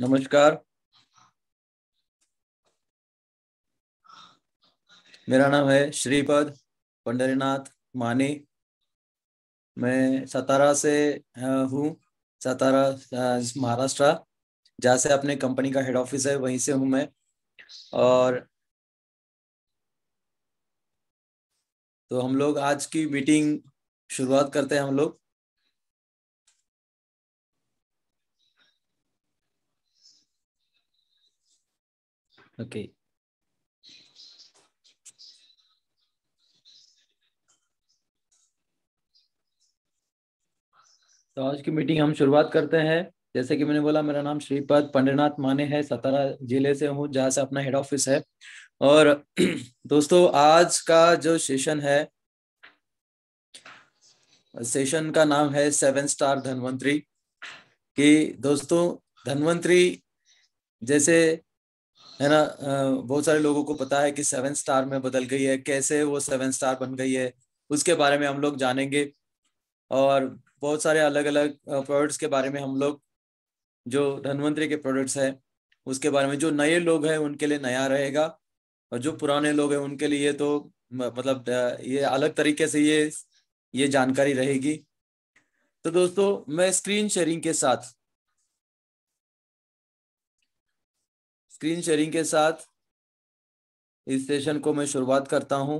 नमस्कार मेरा नाम है श्रीपद पंडरीनाथ माने मैं सतारा से हूँ सतारा महाराष्ट्र जहाँ से अपने कंपनी का हेड ऑफिस है वहीं से हूँ मैं और तो हम लोग आज की मीटिंग शुरुआत करते हैं हम लोग Okay. तो आज की मीटिंग हम शुरुआत करते हैं जैसे कि मैंने बोला मेरा नाम श्रीपद पंडनाथ माने है सतारा जिले से हूँ जहाँ से अपना हेड ऑफिस है और दोस्तों आज का जो सेशन है सेशन का नाम है सेवन स्टार धनवंतरी कि दोस्तों धनवंतरी जैसे है ना बहुत सारे लोगों को पता है कि सेवन स्टार में बदल गई है कैसे वो सेवन स्टार बन गई है उसके बारे में हम लोग जानेंगे और बहुत सारे अलग अलग प्रोडक्ट्स के बारे में हम लोग जो धनवंतरी के प्रोडक्ट्स है उसके बारे में जो नए लोग हैं उनके लिए नया रहेगा और जो पुराने लोग हैं उनके लिए तो मतलब ये अलग तरीके से ये ये जानकारी रहेगी तो दोस्तों मैं स्क्रीन शेयरिंग के साथ स्क्रीन शेयरिंग के साथ इस सेशन को मैं शुरुआत करता हूं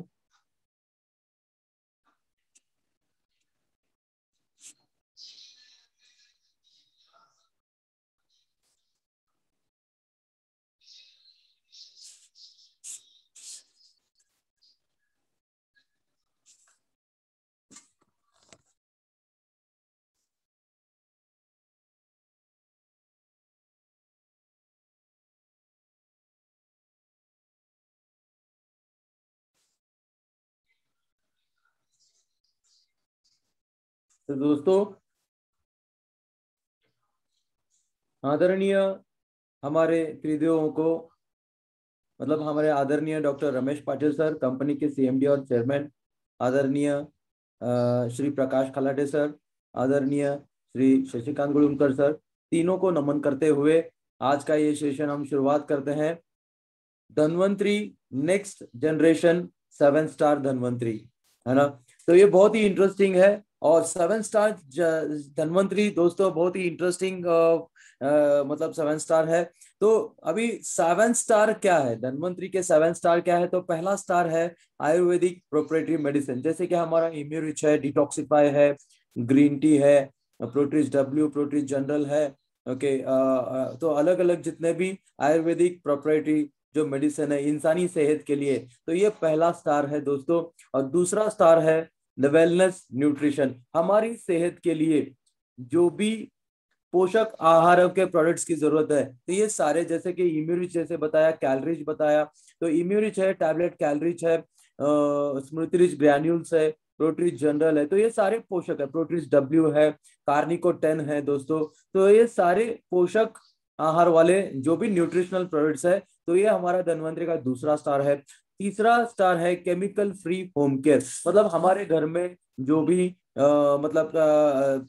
तो दोस्तों आदरणीय हमारे त्रिदेवों को मतलब हमारे आदरणीय doctor Ramesh Patil sir company के सीएमडी और चेयरमैन आदरणीय श्री प्रकाश खलाटे सर आदरणीय श्री शशिकांत गुड़ुमकर सर तीनों को नमन करते हुए आज का ये सेशन हम शुरुआत करते हैं Dhanvantari next generation seven star Dhanvantari है ना तो ये बहुत ही इंटरेस्टिंग है और सेवन स्टार धनवंतरी दोस्तों बहुत ही इंटरेस्टिंग मतलब सेवन स्टार है तो अभी सेवन स्टार क्या है धनवंतरी के सेवन स्टार क्या है तो पहला स्टार है आयुर्वेदिक प्रोपरेटरी मेडिसिन जैसे कि हमारा इम्यूरिच है डिटॉक्सिफाई है ग्रीन टी है प्रोटीज डब्ल्यू प्रोटीज जनरल है ओके okay, तो अलग अलग जितने भी आयुर्वेदिक प्रॉपर्टी जो मेडिसिन है इंसानी सेहत के लिए तो ये पहला स्टार है दोस्तों और दूसरा स्टार है द वेलनेस न्यूट्रिशन हमारी सेहत के लिए जो भी पोषक आहार के प्रोडक्ट्स की जरूरत है तो ये सारे जैसे कि इम्यूरिच जैसे बताया कैलरीज बताया तो इम्यूरिच है टैबलेट कैलरीज है स्मृतिरिच ग्रैन्यूल्स है प्रोटीज जनरल है तो ये सारे पोषक है प्रोटीज डब्ल्यू है कार्निको टेन है दोस्तों तो ये सारे पोषक आहार वाले जो भी न्यूट्रिशनल प्रोडक्ट्स है तो ये हमारा धनवंतरी का दूसरा स्टार है तीसरा स्टार है केमिकल फ्री होम केयर मतलब हमारे घर में जो भी आ, मतलब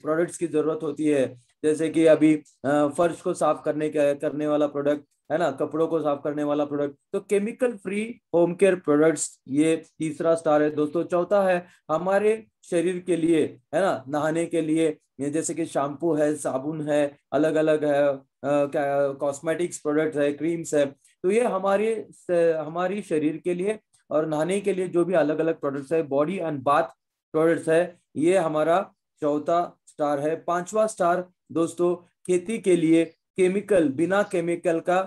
प्रोडक्ट्स की जरूरत होती है जैसे कि अभी फर्श को साफ करने का करने वाला प्रोडक्ट है ना कपड़ों को साफ करने वाला प्रोडक्ट तो chemical free home care products ये तीसरा स्टार है दोस्तों चौथा है हमारे शरीर के लिए है ना नहाने के लिए जैसे कि शैम्पू है साबुन है अलग अलग है कॉस्मेटिक्स प्रोडक्ट्स है क्रीम्स है तो ये हमारे हमारी शरीर के लिए और नहाने के लिए जो भी अलग अलग प्रोडक्ट्स है बॉडी एंड बाथ प्रोडक्ट्स है ये हमारा चौथा स्टार है पांचवा स्टार दोस्तों खेती के लिए केमिकल बिना केमिकल का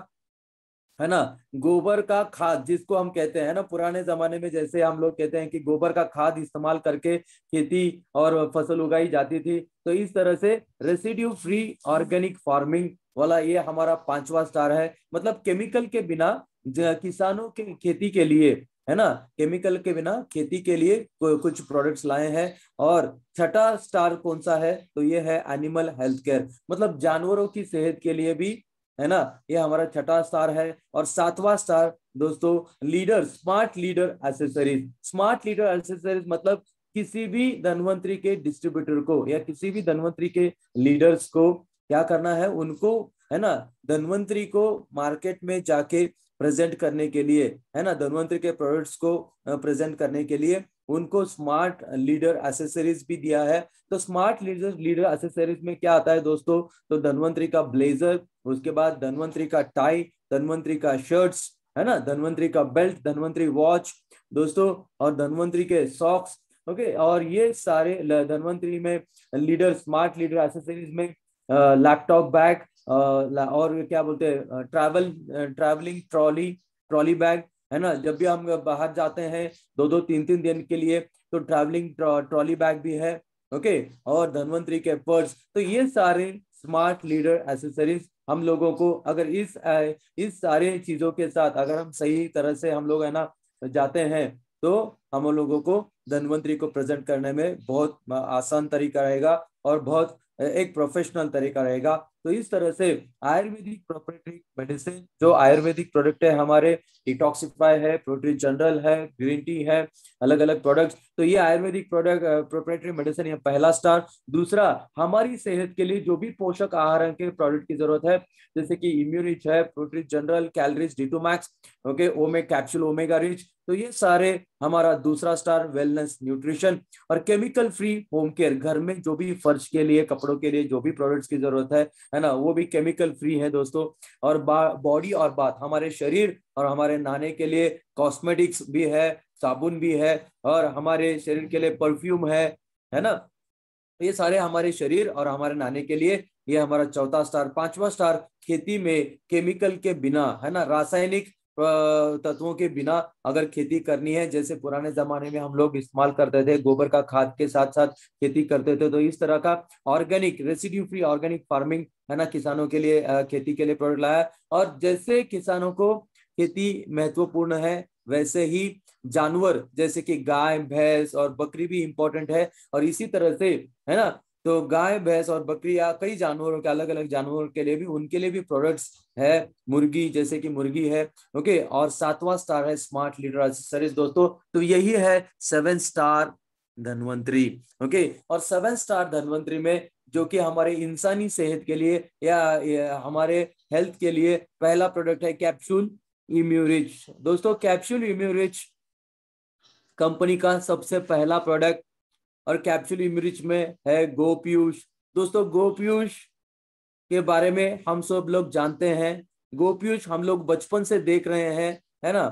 है ना गोबर का खाद जिसको हम कहते हैं ना पुराने जमाने में जैसे हम लोग कहते हैं कि गोबर का खाद इस्तेमाल करके खेती और फसल उगाई जाती थी तो इस तरह से रेसिड्यू फ्री ऑर्गेनिक फार्मिंग वाला ये हमारा पांचवा स्टार है मतलब केमिकल के बिना किसानों के खेती के लिए है ना केमिकल के बिना खेती के लिए कुछ प्रोडक्ट्स लाए हैं और छठा स्टार कौन सा है तो ये है एनिमल हेल्थ केयर मतलब जानवरों की सेहत के लिए भी है ना ये हमारा छठा स्टार है और सातवां स्टार दोस्तों leader smart leader accessories smart leader accessories मतलब किसी भी धनवंतरी के डिस्ट्रीब्यूटर को या किसी भी धनवंतरी के लीडर्स को क्या करना है उनको है ना धनवंतरी को मार्केट में जाके प्रेजेंट करने के लिए है ना धनवंतरी के प्रोडक्ट्स को प्रेजेंट करने के लिए उनको स्मार्ट लीडर एसेसरीज भी दिया है तो स्मार्ट लीडर लीडर एसेसरीज में क्या आता है दोस्तों तो धनवंतरी का ब्लेजर उसके बाद धनवंतरी का टाई धनवंतरी का शर्ट्स है ना धनवंतरी का बेल्ट धनवंतरी वॉच दोस्तों और धनवंतरी के सॉक्स ओके और ये सारे धनवंतरी में लीडर स्मार्ट लीडर एसेसरीज में लैपटॉप बैग और क्या बोलते हैं travel travelling trolley trolley bag है ना जब भी हम बाहर जाते हैं दो दो तीन तीन दिन के लिए तो ट्रैवलिंग ट्रॉली बैग भी है ओके और धनवंतरी के पर्स तो ये सारे स्मार्ट लीडर एसेसरीज हम लोगों को अगर इस इस सारे चीजों के साथ अगर हम सही तरह से हम लोग है ना जाते हैं तो हम लोगों को धनवंतरी को प्रेजेंट करने में बहुत आसान तरीका रहेगा और बहुत एक प्रोफेशनल तरीका रहेगा तो इस तरह से आयुर्वेदिक प्रोपेटिक मेडिसिन जो आयुर्वेदिक प्रोडक्ट है हमारे डिटॉक्सिफाई है प्रोटीन जनरल है ग्रीन टी है अलग अलग प्रोडक्ट्स तो ये आयुर्वेदिक प्रोडक्ट प्रोपेटरी मेडिसिन ये पहला स्टार दूसरा हमारी सेहत के लिए जो भी पोषक आहार के प्रोडक्ट की जरूरत है जैसे कि इम्यूनिच है प्रोटीन जनरल कैलरीज डिटोमैक्स ओके ओमे कैप्सूल ओमेगा रिच तो ये सारे हमारा दूसरा स्टार वेलनेस न्यूट्रिशन और केमिकल फ्री होम केयर घर में जो भी फर्श के लिए कपड़ों के लिए जो भी प्रोडक्ट्स की जरूरत है है ना वो भी केमिकल फ्री है दोस्तों और बॉडी और बात हमारे शरीर और हमारे नहाने के लिए कॉस्मेटिक्स भी है साबुन भी है और हमारे शरीर के लिए परफ्यूम है है ना ये सारे हमारे शरीर और हमारे नहाने के लिए ये हमारा चौथा स्टार पांचवा स्टार खेती में केमिकल के बिना है ना रासायनिक तत्वों के बिना अगर खेती करनी है जैसे पुराने जमाने में हम लोग इस्तेमाल करते थे गोबर का खाद के साथ साथ खेती करते थे तो इस तरह का organic residue free organic farming है ना किसानों के लिए खेती के लिए प्रोडक्ट लाया और जैसे किसानों को खेती महत्वपूर्ण है वैसे ही जानवर जैसे कि गाय भैंस और बकरी भी इंपॉर्टेंट है और इसी तरह से है ना तो गाय भैंस और बकरी या कई जानवरों के अलग अलग जानवरों के लिए भी उनके लिए भी प्रोडक्ट्स है मुर्गी जैसे कि मुर्गी है ओके और सातवां स्टार है स्मार्ट लीडर सर्विस दोस्तों तो यही है सेवन स्टार धनवंतरी ओके और सेवन स्टार धनवंतरी में जो कि हमारे इंसानी सेहत के लिए या, या हमारे हेल्थ के लिए पहला प्रोडक्ट है कैप्सूल इम्यूरिच दोस्तों कैप्सूल इम्यूरिच कंपनी का सबसे पहला प्रोडक्ट और कैप्सूल इमरिच में है गोपियूष दोस्तों गोपीयूष के बारे में हम सब लोग जानते हैं गोपियूष हम लोग बचपन से देख रहे हैं है ना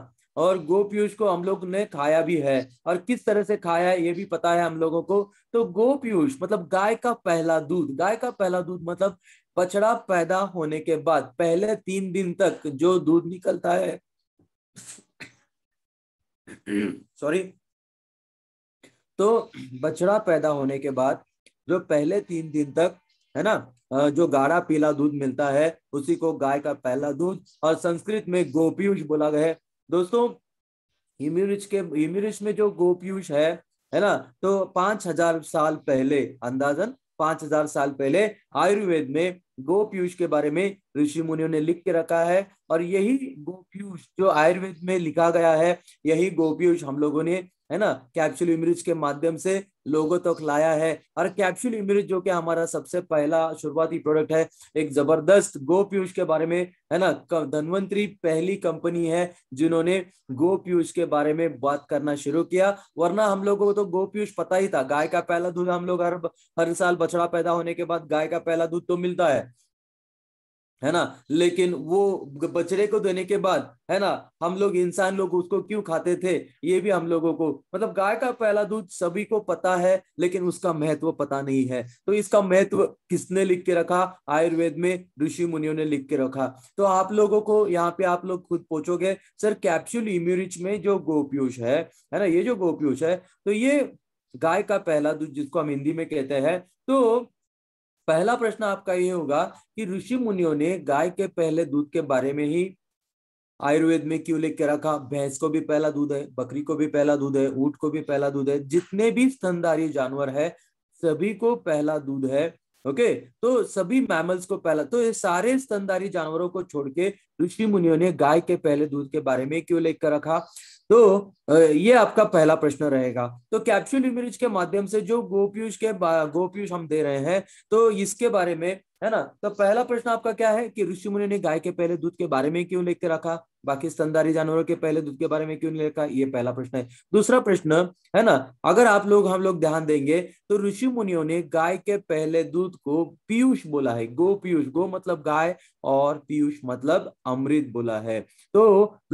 और गोपीयूष को हम लोग ने खाया भी है और किस तरह से खाया है ये भी पता है हम लोगों को तो गोपीयूष मतलब गाय का पहला दूध गाय का पहला दूध मतलब बछड़ा पैदा होने के बाद पहले तीन दिन तक जो दूध निकलता है सॉरी तो बछड़ा पैदा होने के बाद जो पहले तीन दिन तक है ना जो गाढ़ा पीला दूध मिलता है उसी को गाय का पहला दूध और संस्कृत में गोपीयूष बोला गया है दोस्तों हिम्यूरिश के हिम्यूरिश में जो गोपीयूष है है ना तो पांच हजार साल पहले अंदाजन पांच हजार साल पहले आयुर्वेद में गोपीयूष के बारे में ऋषि मुनियों ने लिख के रखा है और यही गोपीयूष जो आयुर्वेद में लिखा गया है यही गोपीयूष हम लोगों ने है ना कैप्सूल इमरिज के माध्यम से लोगों तक तो लाया है और कैप्सूल इमरिज जो कि हमारा सबसे पहला शुरुआती प्रोडक्ट है एक जबरदस्त गो पीयूष के बारे में है ना धनवंतरी पहली कंपनी है जिन्होंने गो पीयूष के बारे में बात करना शुरू किया वरना हम लोगों को तो गो पीयूष पता ही था गाय का पहला दूध हम लोग हर हर साल बछड़ा पैदा होने के बाद गाय का पहला दूध तो मिलता है है ना लेकिन वो बछड़े को देने के बाद है ना हम लोग इंसान लोग उसको क्यों खाते थे ये भी हम लोगों को मतलब गाय का पहला दूध सभी को पता है लेकिन उसका महत्व पता नहीं है तो इसका महत्व किसने लिख के रखा आयुर्वेद में ऋषि मुनियों ने लिख के रखा तो आप लोगों को यहाँ पे आप लोग खुद पूछोगे सर कैप्सूल इम्यूरिच में जो गोपयूष है है ना ये जो गोपयूष है तो ये गाय का पहला दूध जिसको हम हिंदी में कहते हैं तो पहला प्रश्न आपका ये होगा कि ऋषि मुनियों ने गाय के पहले दूध के बारे में ही आयुर्वेद में क्यों लिख के रखा भैंस को भी पहला दूध है बकरी को भी पहला दूध है ऊंट को भी पहला दूध है जितने भी स्तनधारी जानवर है सभी को पहला दूध है ओके तो सभी मैमल्स को पहला तो ये सारे स्तनधारी जानवरों को छोड़ के ऋषि मुनियों ने गाय के पहले दूध के बारे में क्यों लिख कर रखा तो ये आपका पहला प्रश्न रहेगा तो कैप्सूल इमेज के माध्यम से जो गोपीयूष के गोपीयूष हम दे रहे हैं तो इसके बारे में है ना तो पहला प्रश्न आपका क्या है कि ऋषि मुनि ने गाय के पहले दूध के बारे में क्यों लिख के रखा बाकी स्तनधारी जानवरों के पहले दूध के बारे में क्यों नहीं लिखा ये पहला प्रश्न है दूसरा प्रश्न है ना अगर आप लोग हम लोग ध्यान देंगे तो ऋषि मुनियों ने गाय के पहले दूध को पीयूष बोला है गो पीयूष गो मतलब गाय और पीयूष मतलब अमृत बोला है तो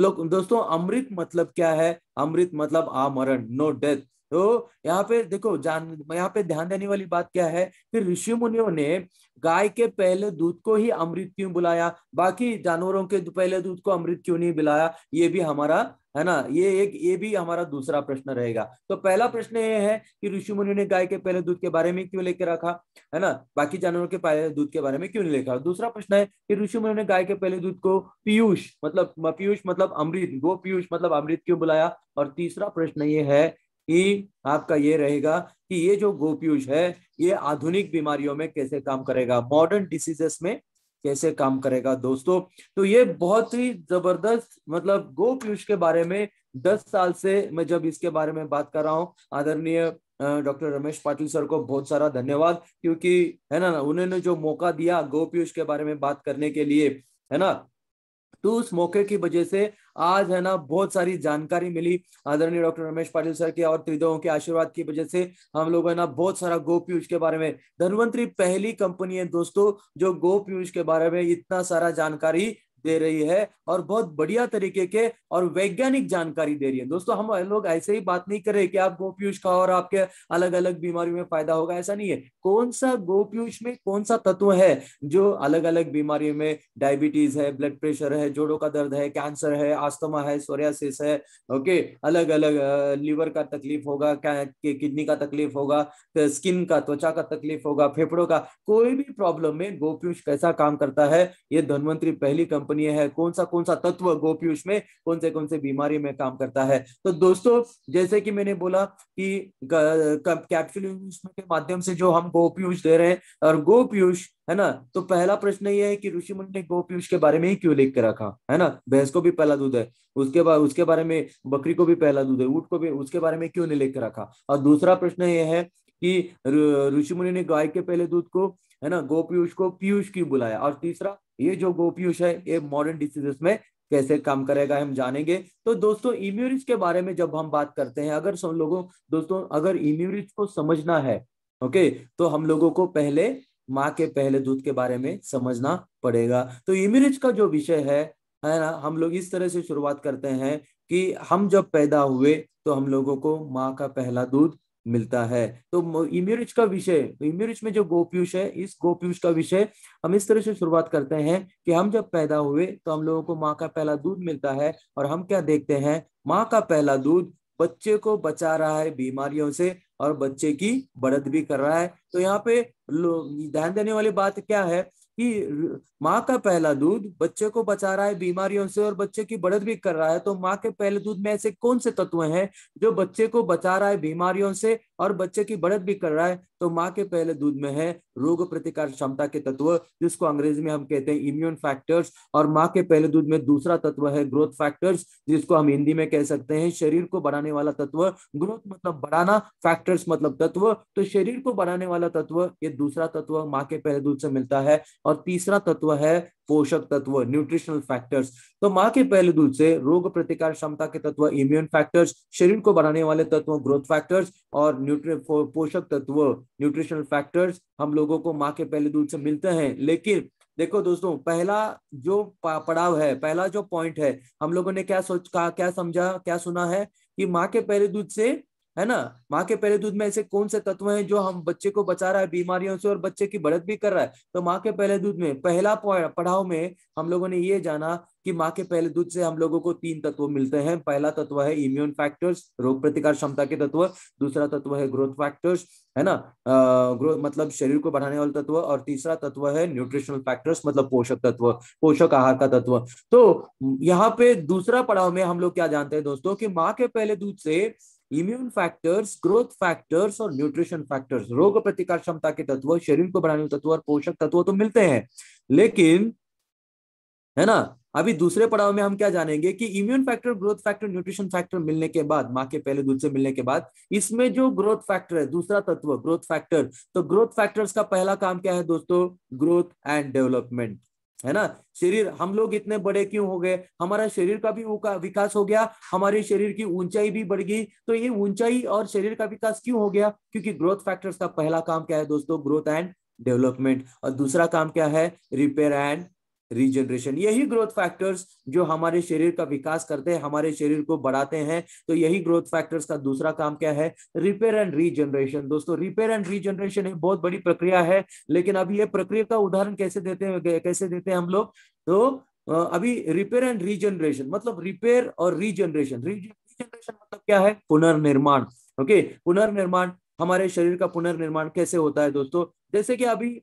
लोग दोस्तों अमृत मतलब क्या है अमृत मतलब आमरण नो डेथ तो यहाँ पे देखो जान यहाँ पे ध्यान देने वाली बात क्या है कि ऋषि मुनियों ने गाय के पहले दूध को ही अमृत क्यों बुलाया बाकी जानवरों के पहले दूध को अमृत क्यों नहीं बुलाया ये भी हमारा है ना ये एक ये भी हमारा दूसरा प्रश्न रहेगा तो पहला प्रश्न ये है कि ऋषि मुनि ने गाय के पहले दूध के बारे में क्यों लेकर रखा है ना बाकी जानवरों के पहले दूध के बारे में क्यों नहीं लेकर दूसरा प्रश्न है कि ऋषि मुनि ने गाय के पहले दूध को पीयूष मतलब पीयूष मतलब अमृत गो पीयूष मतलब अमृत क्यों बुलाया और तीसरा प्रश्न ये है कि आपका ये रहेगा कि ये जो गोपयूष है ये आधुनिक बीमारियों में कैसे काम करेगा मॉडर्न डिसीजेस में कैसे काम करेगा दोस्तों तो ये बहुत ही जबरदस्त मतलब गोपयूष के बारे में दस साल से मैं जब इसके बारे में बात कर रहा हूँ आदरणीय डॉक्टर रमेश पाटिल सर को बहुत सारा धन्यवाद क्योंकि है ना उन्होंने जो मौका दिया गोपीयूष के बारे में बात करने के लिए है ना तो उस मौके की वजह से आज है ना बहुत सारी जानकारी मिली आदरणीय डॉक्टर रमेश पाटिल सर के और त्रिदेवों के आशीर्वाद की वजह से हम लोग है ना बहुत सारा गोपीयूष के बारे में धनवंतरी पहली कंपनी है दोस्तों जो गोपीयूष के बारे में इतना सारा जानकारी दे रही है और बहुत बढ़िया तरीके के और वैज्ञानिक जानकारी दे रही है दोस्तों हम लोग ऐसे ही बात नहीं कर रहे कि आप गोपीयूष खाओ और आपके अलग अलग बीमारियों में फायदा होगा ऐसा नहीं है कौन सा गोपीयूष में कौन सा तत्व है जो अलग अलग बीमारियों में डायबिटीज है ब्लड प्रेशर है जोड़ों का दर्द है कैंसर है आस्थमा है सोरियासिस है ओके अलग अलग लीवर का तकलीफ होगा किडनी का तकलीफ होगा स्किन का त्वचा का तकलीफ होगा फेफड़ों का कोई भी प्रॉब्लम में गोपीयूष कैसा काम करता है ये धनवंतरी पहली कंपनी कंपनी है कौन सा कौन सा तत्व गोपीयूष में कौन से कौन से बीमारी में काम करता है तो दोस्तों जैसे कि मैंने बोला कि कैपिटल के माध्यम से जो हम गोपीयूष दे रहे हैं और गोपीयूष है ना तो पहला प्रश्न ये है कि ऋषि मुनि ने गोपीयूष के बारे में ही क्यों लिख के रखा है ना भैंस को भी पहला दूध है उसके बाद उसके बारे में बकरी को भी पहला दूध है ऊट को भी उसके बारे में क्यों नहीं लिख के रखा और दूसरा प्रश्न ये है कि ऋषि मुनि ने गाय के पहले दूध को है ना गोपीयूष को पीयूष क्यों बुलाया और तीसरा ये जो गोपीयुष है ये मॉडर्न डिसीजेस में कैसे काम करेगा हम जानेंगे तो दोस्तों इम्यूरिज के बारे में जब हम बात करते हैं अगर सब लोगों दोस्तों अगर इम्यूरिज को समझना है ओके तो हम लोगों को पहले माँ के पहले दूध के बारे में समझना पड़ेगा तो इम्यूरिज का जो विषय है है ना हम लोग इस तरह से शुरुआत करते हैं कि हम जब पैदा हुए तो हम लोगों को माँ का पहला दूध मिलता है तो इम्यूरिच का विषय तो इम्यूरिच में जो गोपयूष है इस गोप्यूष का विषय हम इस तरह से शुरुआत करते हैं कि हम जब पैदा हुए तो हम लोगों को माँ का पहला दूध मिलता है और हम क्या देखते हैं माँ का पहला दूध बच्चे को बचा रहा है बीमारियों से और बच्चे की बढ़त भी कर रहा है तो यहाँ पे ध्यान देने वाली बात क्या है कि माँ का पहला दूध बच्चे को बचा रहा है बीमारियों से और बच्चे की बढ़त भी कर रहा है तो माँ के पहले दूध में ऐसे कौन से तत्व हैं जो बच्चे को बचा रहा है बीमारियों से और बच्चे की बढ़त भी कर रहा है तो माँ के पहले दूध में है रोग प्रतिकार क्षमता के तत्व जिसको अंग्रेजी में हम कहते हैं इम्यून फैक्टर्स और माँ के पहले दूध में दूसरा तत्व है ग्रोथ फैक्टर्स जिसको हम हिंदी में कह सकते हैं शरीर को बढ़ाने वाला तत्व ग्रोथ मतलब बढ़ाना फैक्टर्स मतलब तत्व तो शरीर को बढ़ाने वाला तत्व ये दूसरा तत्व माँ के पहले दूध से मिलता है और तीसरा तत्व है पोषक तत्व न्यूट्रिशनल फैक्टर्स तो माँ के पहले दूध से रोग प्रतिकार क्षमता के तत्व इम्यून फैक्टर्स शरीर को बनाने वाले तत्व ग्रोथ फैक्टर्स और न्यूट्रि पोषक तत्व न्यूट्रिशनल फैक्टर्स हम लोगों को माँ के पहले दूध से मिलते हैं लेकिन देखो दोस्तों पहला जो पड़ाव है पहला जो पॉइंट है हम लोगों ने क्या सोच कहा क्या समझा क्या सुना है कि माँ के पहले दूध से है ना माँ के पहले दूध में ऐसे कौन से तत्व हैं जो हम बच्चे को बचा रहा है बीमारियों से और बच्चे की बढ़त भी कर रहा है तो माँ के पहले दूध में पहला पढ़ाव में हम लोगों ने ये जाना कि माँ के पहले दूध से हम लोगों को तीन तत्व मिलते हैं पहला तत्व है इम्यून फैक्टर्स रोग प्रतिकार क्षमता के तत्व दूसरा तत्व है ग्रोथ फैक्टर्स है ना ग्रोथ मतलब शरीर को बढ़ाने वाले तत्व और तीसरा तत्व है न्यूट्रिशनल फैक्टर्स मतलब पोषक तत्व पोषक आहार का तत्व तो यहाँ पे दूसरा पड़ाव में हम लोग क्या जानते हैं दोस्तों की माँ के पहले दूध से इम्यून फैक्टर्स ग्रोथ फैक्टर्स और न्यूट्रिशन फैक्टर्स रोग प्रतिकार क्षमता के तत्व शरीर को बढ़ाने तत्व और पोषक तत्व तो मिलते हैं लेकिन है ना अभी दूसरे पड़ाव में हम क्या जानेंगे कि immune factor growth factor nutrition factor मिलने के बाद माँ के पहले दूध से मिलने के बाद इसमें जो ग्रोथ फैक्टर है दूसरा तत्व ग्रोथ फैक्टर तो ग्रोथ फैक्टर्स का पहला काम क्या है दोस्तों ग्रोथ एंड डेवलपमेंट है ना शरीर हम लोग इतने बड़े क्यों हो गए हमारा शरीर का भी विकास हो गया हमारे शरीर की ऊंचाई भी बढ़ गई तो ये ऊंचाई और शरीर का विकास क्यों हो गया क्योंकि ग्रोथ फैक्टर्स का पहला काम क्या है दोस्तों ग्रोथ एंड डेवलपमेंट और दूसरा काम क्या है रिपेयर एंड रीजनरेशन यही ग्रोथ फैक्टर्स जो हमारे शरीर का विकास करते हैं हमारे शरीर को बढ़ाते हैं तो यही ग्रोथ फैक्टर्स का दूसरा काम क्या है रिपेयर एंड रीजनरेशन दोस्तों रिपेयर एंड रीजनरेशन एक बहुत बड़ी प्रक्रिया है लेकिन अभी ये प्रक्रिया का उदाहरण कैसे देते हैं कैसे देते हैं हम लोग तो अभी रिपेयर एंड रीजनरेशन मतलब रिपेयर और रीजनरेशन रीजनरेशन मतलब क्या है पुनर्निर्माण ओके पुनर्निर्माण हमारे शरीर का पुनर्निर्माण कैसे होता है दोस्तों जैसे कि अभी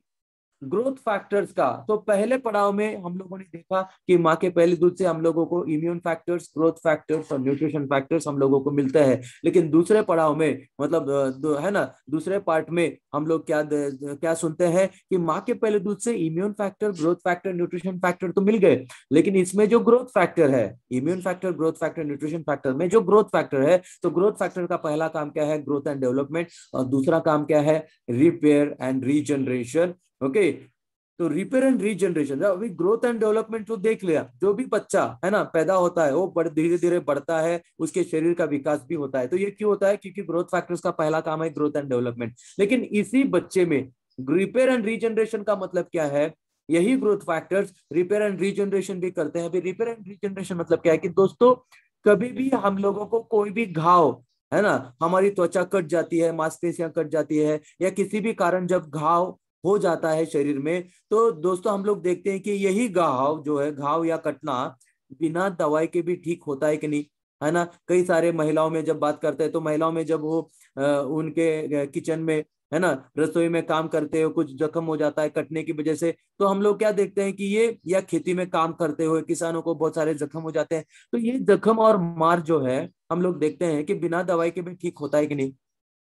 ग्रोथ फैक्टर्स का तो पहले पड़ाव में हम लोगों ने देखा कि माँ के पहले दूध से हम लोगों को इम्यून फैक्टर्स ग्रोथ फैक्टर्स और न्यूट्रिशन फैक्टर्स हम लोगों को मिलता है लेकिन दूसरे पड़ाव में मतलब है ना दूसरे पार्ट में हम लोग क्या क्या सुनते हैं कि माँ के पहले दूध से immune factor growth factor nutrition factor तो मिल गए लेकिन इसमें जो ग्रोथ फैक्टर है immune factor growth factor nutrition factor में जो ग्रोथ फैक्टर है तो ग्रोथ फैक्टर का पहला काम क्या है ग्रोथ एंड डेवलपमेंट और दूसरा काम क्या है रिपेयर एंड रीजनरेशन ओके तो रिपेयर एंड रीजनरेशन अभी ग्रोथ एंड डेवलपमेंट तो देख लिया जो भी बच्चा है ना पैदा होता है वो बढ़ धीरे धीरे बढ़ता है उसके शरीर का विकास भी होता है तो ये क्यों होता है क्योंकि ग्रोथ फैक्टर्स का पहला काम है ग्रोथ एंड डेवलपमेंट लेकिन इसी बच्चे में रिपेयर एंड रीजनरेशन का मतलब क्या है यही growth factors repair and regeneration भी करते हैं रिपेयर एंड रीजनरेशन मतलब क्या है कि दोस्तों कभी भी हम लोगों को कोई भी घाव है ना हमारी त्वचा कट जाती है मांसपेशियां कट जाती है या किसी भी कारण जब घाव हो जाता है शरीर में तो दोस्तों हम लोग देखते हैं कि यही घाव जो है घाव या कटना बिना दवाई के भी ठीक होता है कि नहीं है ना कई सारे महिलाओं में जब बात करते हैं तो महिलाओं में जब वो उनके किचन में है ना रसोई में काम करते हो कुछ जख्म हो जाता है कटने की वजह से तो हम लोग क्या देखते हैं कि ये या खेती में काम करते हुए किसानों को बहुत सारे जख्म हो जाते हैं तो ये जख्म और मार जो है हम लोग देखते हैं कि बिना दवाई के भी ठीक होता है कि नहीं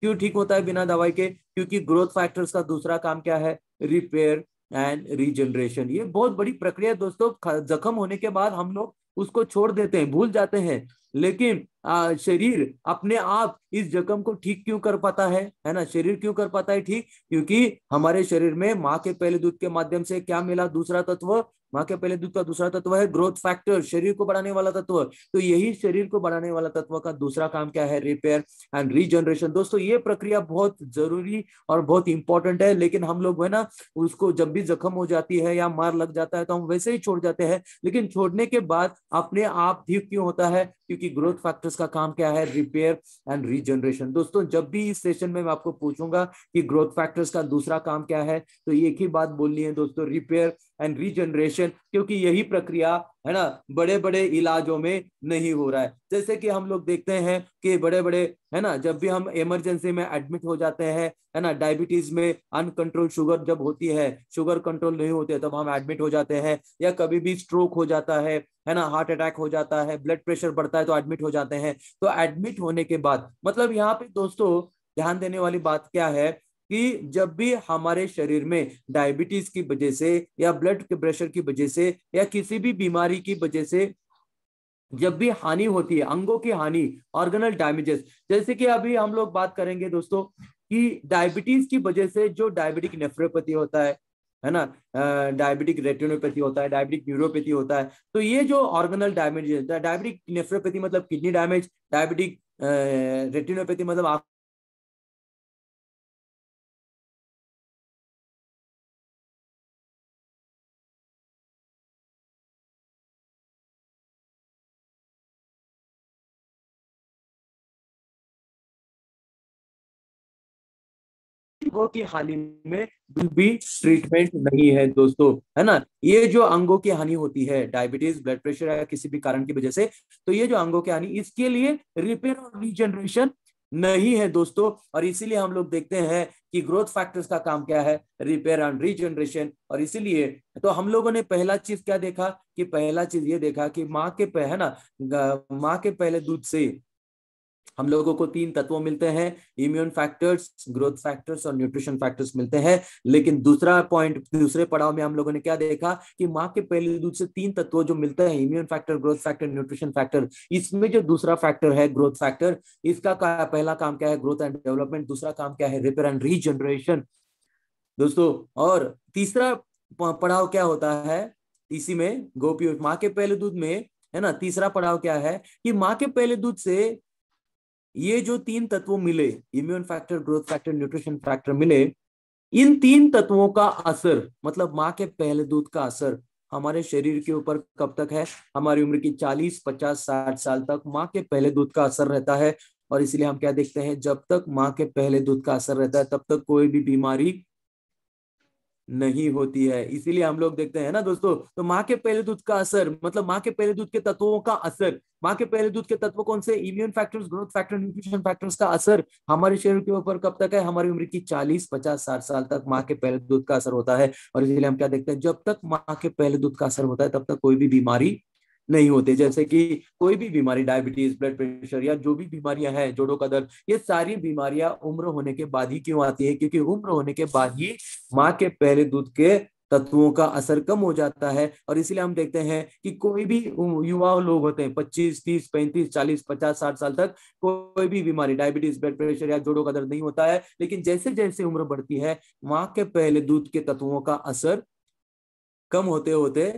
क्यों ठीक होता है बिना दवाई के क्योंकि ग्रोथ फैक्टर्स का दूसरा काम क्या है रिपेयर एंड रीजनरेशन ये बहुत बड़ी प्रक्रिया दोस्तों जख्म होने के बाद हम लोग उसको छोड़ देते हैं भूल जाते हैं लेकिन आ, शरीर अपने आप इस जख्म को ठीक क्यों कर पाता है है ना शरीर क्यों कर पाता है ठीक क्योंकि हमारे शरीर में माँ के पहले दूध के माध्यम से क्या मिला दूसरा तत्व माँ के पहले दूध का दूसरा तत्व है ग्रोथ फैक्टर शरीर को बढ़ाने वाला तत्व तो यही शरीर को बढ़ाने वाला तत्व का दूसरा काम क्या है रिपेयर एंड रीजनरेशन दोस्तों ये प्रक्रिया बहुत जरूरी और बहुत इंपॉर्टेंट है लेकिन हम लोग है ना उसको जब भी जख्म हो जाती है या मार लग जाता है तो हम वैसे ही छोड़ जाते हैं लेकिन छोड़ने के बाद अपने आप ठीक क्यों होता है क्योंकि ग्रोथ फैक्टर्स का काम क्या है रिपेयर एंड रीजनरेशन दोस्तों जब भी इस सेशन में मैं आपको पूछूंगा कि ग्रोथ फैक्टर्स का दूसरा काम क्या है तो एक ही बात बोलनी है दोस्तों रिपेयर एंड रीजनरेशन क्योंकि यही प्रक्रिया है ना बड़े बड़े इलाजों में नहीं हो रहा है जैसे कि हम लोग देखते हैं कि बड़े बड़े है ना जब भी हम इमरजेंसी में एडमिट हो जाते हैं है ना डायबिटीज में अनकंट्रोल शुगर जब होती है शुगर कंट्रोल नहीं होते तब हम एडमिट हो जाते हैं या कभी भी स्ट्रोक हो जाता है है ना हार्ट अटैक हो जाता है ब्लड प्रेशर बढ़ता है तो एडमिट हो जाते हैं तो एडमिट होने के बाद मतलब यहाँ पे दोस्तों ध्यान देने वाली बात क्या है कि जब भी हमारे शरीर में डायबिटीज की वजह से या ब्लड प्रेशर की वजह से या किसी भी बीमारी की वजह से जब भी हानि होती है अंगों की हानि ऑर्गेनल डैमेजेस जैसे कि अभी हम लोग बात करेंगे दोस्तों कि डायबिटीज की वजह से जो डायबिटिक नेफ्रोपैथी होता है है ना डायबिटिक रेटिनोपैथी होता है डायबिटिक न्यूरोपैथी होता है तो ये जो ऑर्गेनल डैमेज डायबिटिक नेफ्रोपैथी मतलब किडनी डैमेज डायबिटिक रेटिनोपैथी मतलब आप अंगों की हानि में भी ट्रीटमेंट नहीं है दोस्तों है ना ये जो अंगों की हानि होती है डायबिटीज ब्लड प्रेशर या किसी भी कारण की वजह से तो ये जो अंगों की हानि इसके लिए रिपेयर और रीजनरेशन नहीं है दोस्तों और इसीलिए हम लोग देखते हैं कि ग्रोथ फैक्टर्स का काम क्या है रिपेयर एंड रीजनरेशन और इसीलिए तो हम लोगों ने पहला चीज क्या देखा कि पहला चीज ये देखा कि माँ के है ना माँ के पहले दूध से हम लोगों को तीन तत्व मिलते हैं इम्यून फैक्टर्स ग्रोथ फैक्टर्स और न्यूट्रिशन फैक्टर्स मिलते हैं लेकिन दूसरा पॉइंट दूसरे पड़ाव में हम लोगों ने क्या देखा कि माँ के पहले दूध से तीन तत्व जो मिलते हैं immune factor growth factor nutrition factor इसमें जो दूसरा फैक्टर है ग्रोथ फैक्टर इसका का, पहला काम क्या है ग्रोथ एंड डेवलपमेंट दूसरा काम क्या है रिपेयर एंड रीजनरेशन दोस्तों और तीसरा पड़ाव क्या होता है इसी में गोपी माँ के पहले दूध में है ना तीसरा पड़ाव क्या है कि माँ के पहले दूध से ये जो तीन तत्व मिले immune factor growth factor nutrition factor मिले इन तीन तत्वों का असर मतलब माँ के पहले दूध का असर हमारे शरीर के ऊपर कब तक है हमारी उम्र की 40, 50, 60 साल तक माँ के पहले दूध का असर रहता है और इसलिए हम क्या देखते हैं जब तक माँ के पहले दूध का असर रहता है तब तक कोई भी बीमारी नहीं होती है इसीलिए हम लोग देखते हैं ना दोस्तों तो माँ के पहले दूध का असर मतलब माँ के पहले दूध के तत्वों का असर माँ के पहले दूध के तत्व कौन से immune factors growth factor nutrition factors का असर हमारे शरीर के ऊपर कब तक है हमारी उम्र की चालीस पचास साठ साल तक माँ के पहले दूध का असर होता है और इसीलिए हम क्या देखते हैं जब तक माँ के पहले दूध का असर होता है तब तक कोई भी बीमारी नहीं होते जैसे कि कोई भी बीमारी डायबिटीज ब्लड प्रेशर या जो भी बीमारियां हैं जोड़ों का दर्द ये सारी बीमारियां उम्र होने के बाद ही क्यों आती है क्योंकि उम्र होने के बाद ही माँ के पहले दूध के तत्वों का असर कम हो जाता है और इसलिए हम देखते हैं कि कोई भी युवा लोग होते हैं 25, तीस पैंतीस चालीस पचास साठ साल तक कोई भी बीमारी डायबिटीज ब्लड प्रेशर या जोड़ों का दर्द नहीं होता है लेकिन जैसे जैसे उम्र बढ़ती है माँ के पहले दूध के तत्वों का असर कम होते होते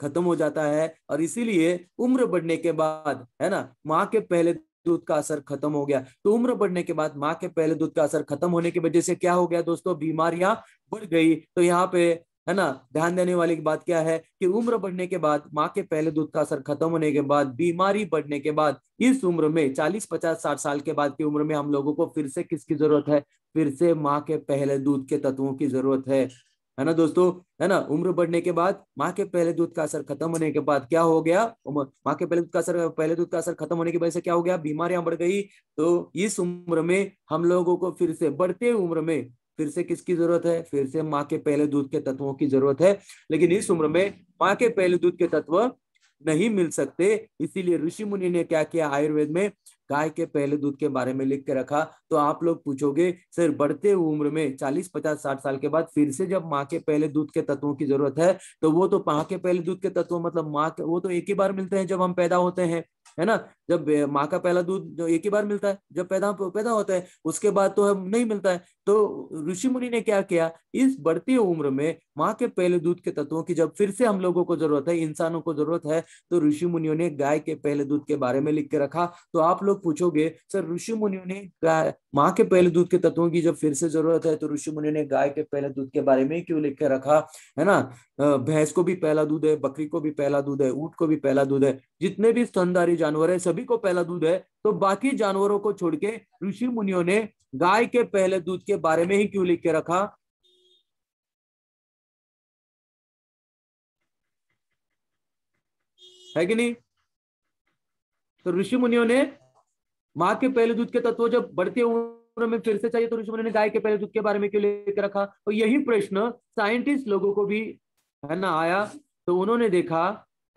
खत्म हो जाता है और इसीलिए उम्र बढ़ने के बाद है ना माँ के पहले दूध का असर खत्म हो गया तो उम्र बढ़ने के बाद माँ के पहले दूध का असर खत्म होने की वजह से क्या हो गया दोस्तों बीमारियां बढ़ गई तो यहाँ पे है ना ध्यान देने वाली बात क्या है कि उम्र बढ़ने के बाद माँ के पहले दूध का असर खत्म होने के बाद बीमारी बढ़ने के बाद इस उम्र में चालीस पचास साठ साल के बाद की उम्र में हम लोगों को फिर से किसकी जरूरत है फिर से माँ के पहले दूध के तत्वों की जरूरत है है ना दोस्तों है ना उम्र बढ़ने के बाद माँ के पहले दूध का असर खत्म होने के बाद क्या हो गया माँ के पहले दूध का असर पहले दूध का असर खत्म होने की वजह से क्या हो गया बीमारियां बढ़ गई तो इस उम्र में हम लोगों को फिर से बढ़ते उम्र में फिर से किसकी जरूरत है फिर से माँ के पहले दूध के तत्वों की जरूरत है लेकिन इस उम्र में माँ के पहले दूध के तत्व नहीं मिल सकते इसीलिए ऋषि मुनि ने क्या किया आयुर्वेद में गाय के पहले दूध के बारे में लिख के रखा तो आप लोग पूछोगे सर बढ़ते उम्र में 40 50 60 साल के बाद फिर से जब माँ के पहले दूध के तत्वों की जरूरत है तो वो तो माँ के पहले दूध के तत्व मतलब माँ के वो तो एक ही बार मिलते हैं जब हम पैदा होते हैं है ना जब माँ का पहला दूध एक ही बार मिलता है जब पैदा पैदा होता है उसके बाद तो हम नहीं मिलता है तो ऋषि मुनि ने क्या किया इस बढ़ती उम्र में माँ के पहले दूध के तत्वों की जब फिर से हम लोगों को जरूरत है इंसानों को जरूरत है तो ऋषि मुनियों ने गाय के पहले दूध के बारे में लिख के रखा तो आप लोग पूछोगे सर ऋषि मुनियों ने माँ के पहले दूध के तत्वों की जब फिर से जरूरत है तो ऋषि मुनियों ने गाय के पहले दूध के बारे में क्यों लिख के रखा है ना भैंस को भी पहला दूध है बकरी को भी पहला दूध है ऊट को भी पहला दूध है जितने भी स्तनधारी जानवर है सभी को पहला दूध है तो बाकी जानवरों को छोड़ के ऋषि मुनियों ने गाय के पहले दूध के बारे में ही क्यों लिख के रखा है कि नहीं तो ऋषि मुनियों ने माँ के पहले दूध के तत्व जब बढ़ते उम्र में फिर से चाहिए तो ऋषि मुनि ने गाय के पहले दूध के बारे में क्यों लेकर रखा और तो यही प्रश्न साइंटिस्ट लोगों को भी है ना आया तो उन्होंने देखा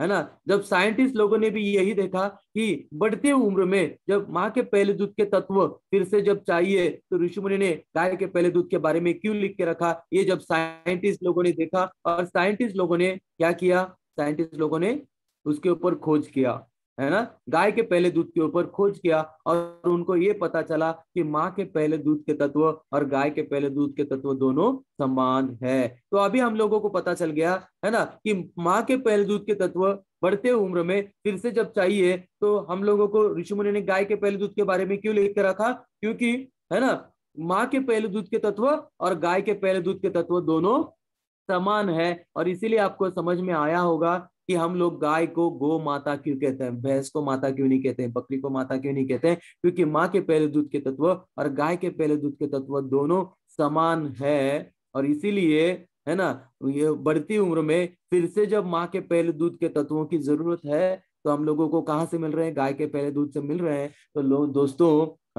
है ना जब साइंटिस्ट लोगों ने भी यही देखा कि बढ़ते उम्र में जब माँ के पहले दूध के तत्व फिर से जब चाहिए तो ऋषि मुनि ने गाय के पहले दूध के बारे में क्यों लिख के रखा ये जब साइंटिस्ट लोगों ने देखा और साइंटिस्ट लोगों ने क्या किया साइंटिस्ट लोगों ने उसके ऊपर खोज किया है ना गाय के पहले दूध के ऊपर खोज किया और उनको ये पता चला कि माँ के पहले दूध के तत्व और गाय के पहले दूध के तत्व दोनों समान है तो अभी हम लोगों को पता चल गया है ना कि माँ के पहले दूध के तत्व बढ़ते उम्र में फिर से जब चाहिए तो हम लोगों को ऋषि मुनि ने गाय के पहले दूध के बारे में क्यों लिख कर रखा क्योंकि है ना माँ के पहले दूध के तत्व और गाय के पहले दूध के तत्व दोनों समान है और इसीलिए आपको समझ में आया होगा कि हम लोग गाय को गो माता क्यों कहते हैं भैंस को माता क्यों नहीं कहते हैं बकरी को माता क्यों नहीं कहते हैं क्योंकि माँ के पहले दूध के तत्व और गाय के पहले दूध के तत्व दोनों समान है और इसीलिए है ना ये बढ़ती उम्र में फिर से जब माँ के पहले दूध के तत्वों की जरूरत है तो हम लोगों को कहाँ से मिल रहे हैं गाय के पहले दूध से मिल रहे हैं तो लोग दोस्तों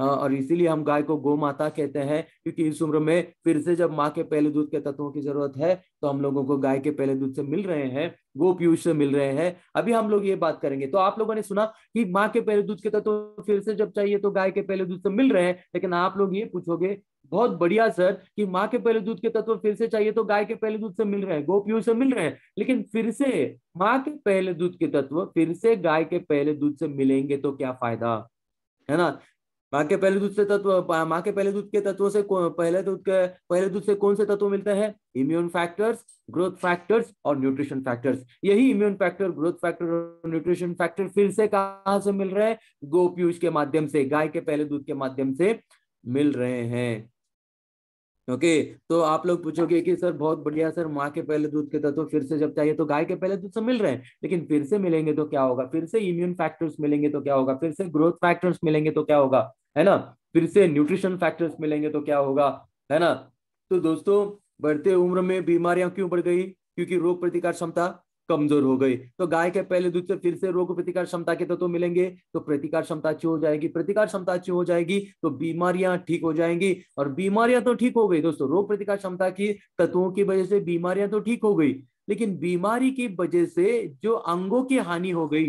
और इसीलिए हम गाय को गो माता कहते हैं क्योंकि इस उम्र में फिर से जब माँ के पहले दूध के तत्वों की जरूरत है तो हम लोगों को गाय के पहले दूध से मिल रहे हैं गो पीयूष से मिल रहे हैं अभी हम लोग ये बात करेंगे तो आप लोगों ने सुना कि माँ के पहले दूध के तत्व फिर से जब चाहिए तो गाय के पहले दूध से मिल रहे हैं लेकिन आप लोग ये पूछोगे बहुत बढ़िया सर कि माँ के पहले दूध के तत्व फिर से चाहिए तो गाय के पहले दूध से मिल रहे हैं गोपियों से मिल रहे हैं लेकिन फिर से माँ के पहले दूध के तत्व फिर से गाय के पहले दूध से मिलेंगे तो क्या फायदा है ना माँ के पहले दूध से तत्व माँ के पहले दूध के तत्वों से पहले दूध के पहले दूध से कौन से तत्व मिलते हैं इम्यून फैक्टर्स ग्रोथ फैक्टर्स और न्यूट्रिशन फैक्टर्स यही इम्यून फैक्टर ग्रोथ फैक्टर और न्यूट्रिशन फैक्टर फिर से कहा से मिल रहे हैं गोप्यूज के माध्यम से गाय के पहले दूध के माध्यम से मिल रहे हैं ओके तो आप लोग पूछोगे कि सर बहुत बढ़िया सर माँ के पहले दूध के तत्व तो फिर से जब चाहिए तो गाय के पहले दूध से मिल रहे हैं लेकिन फिर से मिलेंगे तो क्या होगा फिर से इम्यून फैक्टर्स मिलेंगे तो क्या होगा फिर से ग्रोथ फैक्टर्स मिलेंगे तो क्या होगा है ना फिर से न्यूट्रिशन फैक्टर्स मिलेंगे तो क्या होगा है ना तो दोस्तों बढ़ते उम्र में बीमारियां क्यों बढ़ गई क्योंकि रोग प्रतिकार क्षमता कमजोर हो गई तो गाय के पहले दूध से फिर से रोग प्रतिकार क्षमता के तत्व तो मिलेंगे तो प्रतिकार क्षमता अच्छी हो जाएगी प्रतिकार क्षमता अच्छी हो जाएगी तो बीमारियां ठीक हो जाएंगी और बीमारियां तो ठीक हो गई दोस्तों रोग प्रतिकार क्षमता की तत्वों की वजह से बीमारियां तो ठीक हो गई लेकिन बीमारी की वजह से जो अंगों की हानि हो गई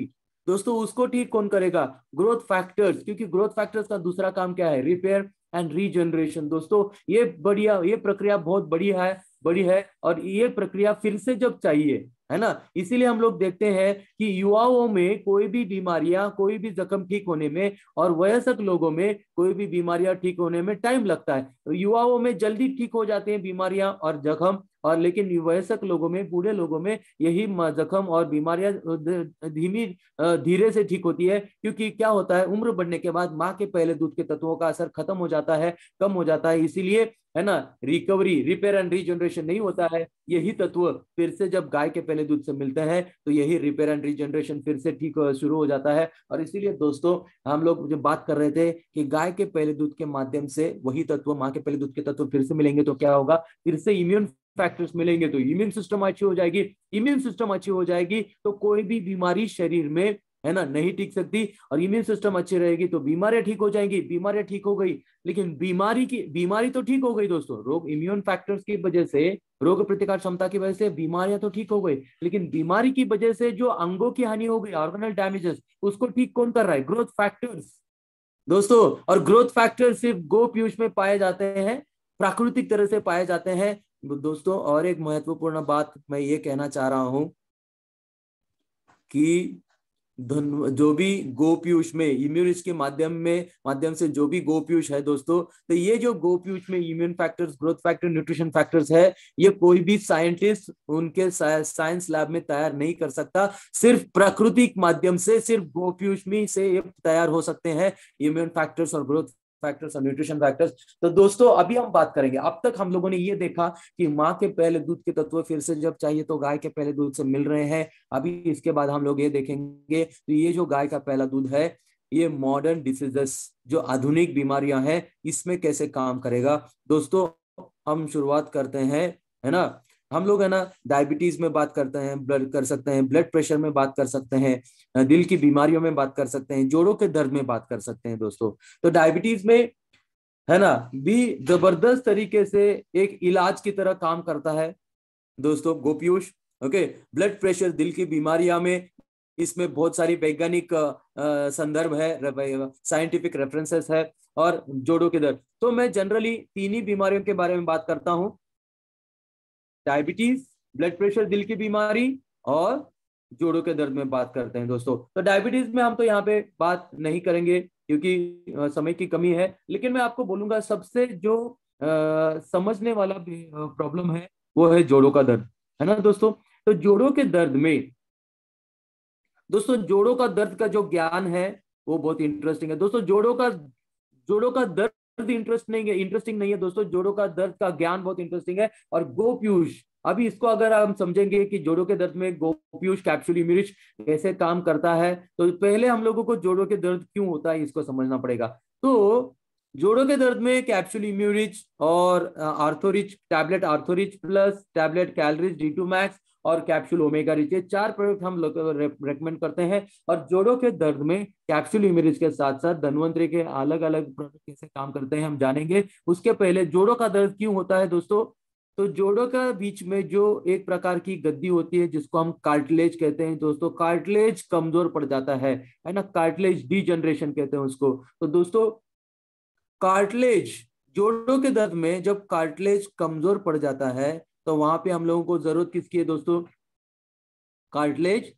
दोस्तों उसको ठीक कौन करेगा ग्रोथ फैक्टर्स क्योंकि ग्रोथ फैक्टर्स का दूसरा काम क्या है रिपेयर एंड रीजनरेशन दोस्तों ये बढ़िया ये प्रक्रिया बहुत बढ़िया है बड़ी है और ये प्रक्रिया फिर से जब चाहिए है ना इसीलिए हम लोग देखते हैं कि युवाओं में कोई भी बीमारियां कोई भी जख्म ठीक होने में और वयस्क लोगों में कोई भी बीमारियां ठीक होने में टाइम लगता है तो युवाओं में जल्दी ठीक हो जाते हैं बीमारियां और जख्म और लेकिन वयस्क लोगों में बूढ़े लोगों में यही जख्म और बीमारियां धीमी धीरे से ठीक होती है क्योंकि क्या होता है उम्र बढ़ने के बाद माँ के पहले दूध के तत्वों का असर खत्म हो जाता है कम हो जाता है इसीलिए है ना रिकवरी रिपेयर एंड रीजनरेशन नहीं होता है यही तत्व फिर से जब गाय के पहले दूध से मिलते हैं तो यही रिपेयर एंड रीजनरेशन फिर से ठीक शुरू हो जाता है और इसीलिए दोस्तों हम लोग जो बात कर रहे थे कि गाय के पहले दूध के माध्यम से वही तत्व माँ के पहले दूध के तत्व फिर से मिलेंगे तो क्या होगा फिर से इम्यून फैक्टर्स मिलेंगे तो इम्यून सिस्टम अच्छी हो जाएगी इम्यून सिस्टम अच्छी हो जाएगी तो कोई भी बीमारी शरीर में है ना नहीं टिक सकती और इम्यून सिस्टम अच्छी रहेगी तो बीमारियां ठीक हो जाएंगी बीमारियां ठीक हो गई लेकिन बीमारी की बीमारी तो ठीक हो गई दोस्तों रोग इम्यून फैक्टर्स की वजह से रोग प्रतिकार क्षमता की वजह से बीमारियां तो ठीक हो गई लेकिन बीमारी की वजह से जो अंगों की हानि हो गई ऑर्गेनल डैमेजेस उसको ठीक कौन कर रहा है ग्रोथ फैक्टर्स दोस्तों और ग्रोथ फैक्टर्स सिर्फ गो पीयूष में पाए जाते हैं प्राकृतिक तरह से पाए जाते हैं दोस्तों और एक महत्वपूर्ण बात मैं ये कहना चाह रहा हूं कि धन जो भी गोपीयूष में इम्यूनिस के माध्यम में माध्यम से जो भी गोपीयूष है दोस्तों तो ये जो गोपीयूष में immune factors growth factor nutrition factors है ये कोई भी साइंटिस्ट उनके साइंस लैब में तैयार नहीं कर सकता सिर्फ प्राकृतिक माध्यम से सिर्फ गोपीयूष में से ये तैयार हो सकते हैं इम्यून फैक्टर्स और ग्रोथ फैक्टर्स और न्यूट्रिशन फैक्टर्स तो दोस्तों अभी हम बात करेंगे अब तक हम लोगों ने ये देखा कि माँ के पहले दूध के तत्व फिर से जब चाहिए तो गाय के पहले दूध से मिल रहे हैं अभी इसके बाद हम लोग ये देखेंगे तो ये जो गाय का पहला दूध है ये मॉडर्न डिसीजेस जो आधुनिक बीमारियां हैं इसमें कैसे काम करेगा दोस्तों हम शुरुआत करते हैं है ना हम लोग है ना डायबिटीज में बात करते हैं ब्लड कर सकते हैं ब्लड प्रेशर में बात कर सकते हैं दिल की बीमारियों में बात कर सकते हैं जोड़ों के दर्द में बात कर सकते हैं दोस्तों तो डायबिटीज में है ना भी जबरदस्त तरीके से एक इलाज की तरह काम करता है दोस्तों गोपियूष ओके ब्लड प्रेशर दिल की बीमारियां में इसमें बहुत सारी वैज्ञानिक संदर्भ है साइंटिफिक रेफरेंसेस है और जोड़ों के दर्द तो मैं जनरली तीन ही बीमारियों के बारे में बात करता हूँ डायबिटीज ब्लड प्रेशर दिल की बीमारी और जोड़ों के दर्द में बात करते हैं दोस्तों तो डायबिटीज में हम तो यहाँ पे बात नहीं करेंगे क्योंकि समय की कमी है लेकिन मैं आपको बोलूंगा सबसे जो आ, समझने वाला प्रॉब्लम है वो है जोड़ों का दर्द है ना दोस्तों तो जोड़ों के दर्द में दोस्तों जोड़ों का दर्द का जो ज्ञान है वो बहुत इंटरेस्टिंग है दोस्तों जोड़ों का जोड़ों का दर्द भी तो इंटरेस्ट नहीं है इंटरेस्टिंग नहीं है दोस्तों जोड़ों का दर्द का ज्ञान बहुत इंटरेस्टिंग है और गोपीयूष अभी इसको अगर हम समझेंगे कि जोड़ों के दर्द में गोप्यूष कैप्सूल इम्यूरिश कैसे काम करता है तो पहले हम लोगों को जोड़ों के दर्द क्यों होता है इसको समझना पड़ेगा तो जोड़ों के दर्द में कैप्सूल इम्यूरिच और Orthorich tablet Orthorich Plus tablet Calrich D two Max और कैप्सूल ओमेगा रिच ये चार प्रोडक्ट हम लोग रेकमेंड करते हैं और जोड़ों के दर्द में कैप्सूल इमेरिज के साथ साथ धनवंतरी के अलग अलग प्रोडक्ट कैसे काम करते हैं हम जानेंगे उसके पहले जोड़ों का दर्द क्यों होता है दोस्तों तो जोड़ों का बीच में जो एक प्रकार की गद्दी होती है जिसको हम कार्टिलेज कहते हैं दोस्तों कार्टिलेज कमजोर पड़ जाता है है ना कार्टिलेज डी जनरेशन कहते हैं उसको तो दोस्तों कार्टिलेज जोड़ों के दर्द में जब कार्टिलेज कमजोर पड़ जाता है तो वहां पे हम लोगों को जरूरत किसकी है दोस्तों कार्टलेज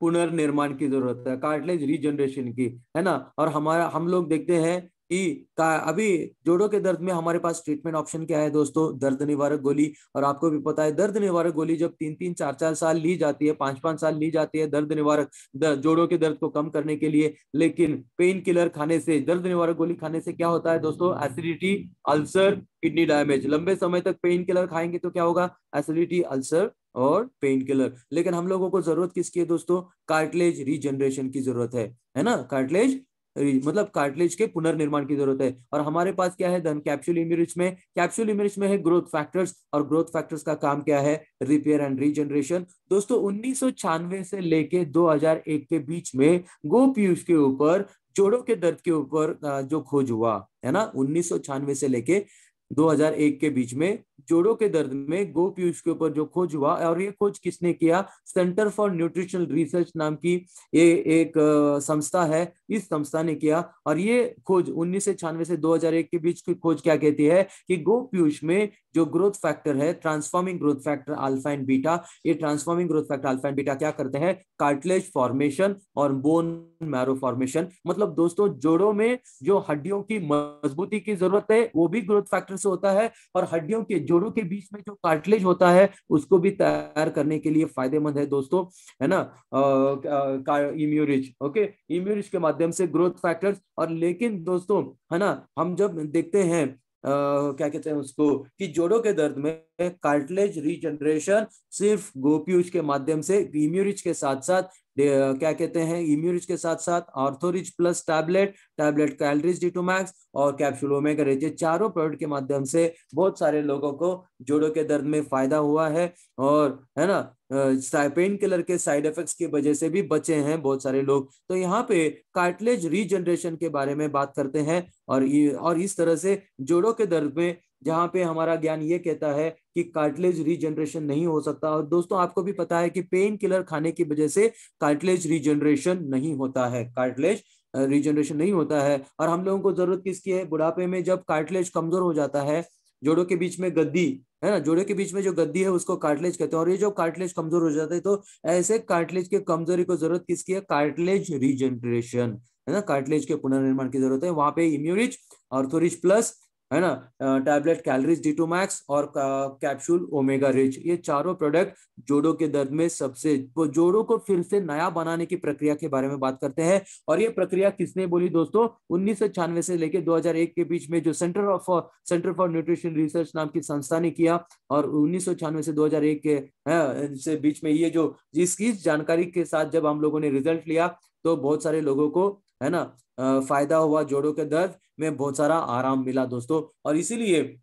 पुनर्निर्माण की जरूरत है कार्टलेज रीजनरेशन की है ना और हमारा हम लोग देखते हैं का अभी जोड़ों के दर्द में हमारे पास ट्रीटमेंट ऑप्शन क्या है दोस्तों दर्द निवारक गोली और आपको भी पता है दर्द निवारक गोली जब तीन तीन चार चार साल ली जाती है पांच पांच साल ली जाती है दर्द निवारक दर्द, जोड़ों के दर्द को कम करने के लिए लेकिन पेन किलर खाने से दर्द निवारक गोली खाने से क्या होता है दोस्तों एसिडिटी अल्सर किडनी डैमेज लंबे समय तक पेन किलर खाएंगे तो क्या होगा एसिडिटी अल्सर और पेन किलर लेकिन हम लोगों को जरूरत किसकी है दोस्तों कार्टिलेज रीजनरेशन की जरूरत है है ना कार्टिलेज मतलब कार्टिलेज के पुनर्निर्माण की जरूरत है और हमारे पास क्या है धन कैप्सूल इमरिज में कैप्सूल इमरिज में है ग्रोथ फैक्टर्स और ग्रोथ फैक्टर्स का काम क्या है रिपेयर एंड रीजनरेशन दोस्तों उन्नीस से लेके 2001 के बीच में गो पीयूष के ऊपर जोड़ों के दर्द के ऊपर जो खोज हुआ है ना उन्नीस से लेके 2001 के बीच में जोड़ों के दर्द में गो पीयूष के ऊपर जो खोज हुआ और ये खोज किसने किया सेंटर फॉर न्यूट्रिशनल रिसर्च नाम की ये एक संस्था है इस संस्था ने किया और ये खोज उन्नीस से दो हजार एक के बीच की खोज क्या कहती है कि गो पीयूष में जो ग्रोथ फैक्टर है transforming growth factor alpha and beta ये transforming growth factor alpha and beta क्या करते हैं कार्टिलेज फॉर्मेशन और बोन मैरो फॉर्मेशन मतलब दोस्तों जोड़ों में जो हड्डियों की मजबूती की जरूरत है वो भी ग्रोथ फैक्टर से होता है और हड्डियों के जोड़ों के बीच में जो कार्टिलेज होता है उसको भी तैयार करने के लिए फायदेमंद है दोस्तों है ना इम्यूरिज ओके इम्यूरिज के माध्यम से ग्रोथ फैक्टर्स और लेकिन दोस्तों है ना हम जब देखते हैं क्या कहते हैं उसको कि जोड़ों के दर्द में कार्टिलेज रीजनरेशन सिर्फ गोप्यूज के माध्यम से इम्यूरिज के साथ साथ क्या कहते हैं इम्यूरिज के साथ साथ Orthorich Plus tablet tablet Calrich D two Max और कैप्सूल ओमेगा रिच चारों प्रोडक्ट के माध्यम से बहुत सारे लोगों को जोड़ों के दर्द में फायदा हुआ है और है ना पेन किलर के साइड इफेक्ट्स की वजह से भी बचे हैं बहुत सारे लोग तो यहाँ पे कार्टिलेज रीजनरेशन के बारे में बात करते हैं और ये और इस तरह से जोड़ों के दर्द में जहाँ पे हमारा ज्ञान ये कहता है कि कार्टिलेज रीजनरेशन नहीं हो सकता और दोस्तों आपको भी पता है कि पेन किलर खाने की वजह से कार्टिलेज रीजनरेशन नहीं होता है कार्टिलेज रीजनरेशन नहीं होता है और हम लोगों को जरूरत किसकी है बुढ़ापे में जब कार्टिलेज कमजोर हो जाता है जोड़ों के बीच में गद्दी है ना जोड़े के बीच में जो गद्दी है उसको कार्टिलेज कहते हैं और ये जो कार्टिलेज कमजोर हो जाता है तो ऐसे कार्टिलेज के कमजोरी को जरूरत किसकी है कार्टिलेज रीजनरेशन है ना कार्टिलेज के पुनर्निर्माण की जरूरत है वहां पे इम्यूरिज ऑर्थोरिच प्लस है ना tablet Calrich D two Max और कैप्सूल ओमेगा रिच ये चारों प्रोडक्ट जोड़ों के दर्द में सबसे जोड़ों को फिर से नया बनाने की प्रक्रिया के बारे में बात करते हैं और ये प्रक्रिया किसने बोली दोस्तों उन्नीस से लेकर 2001 के बीच में जो centre of centre for nutrition research नाम की संस्था ने किया और उन्नीस से दो के है, से बीच में ये जो जिसकी जानकारी के साथ जब हम लोगों ने रिजल्ट लिया तो बहुत सारे लोगों को है ना फायदा हुआ जोड़ों के दर्द में बहुत सारा आराम मिला दोस्तों और इसीलिए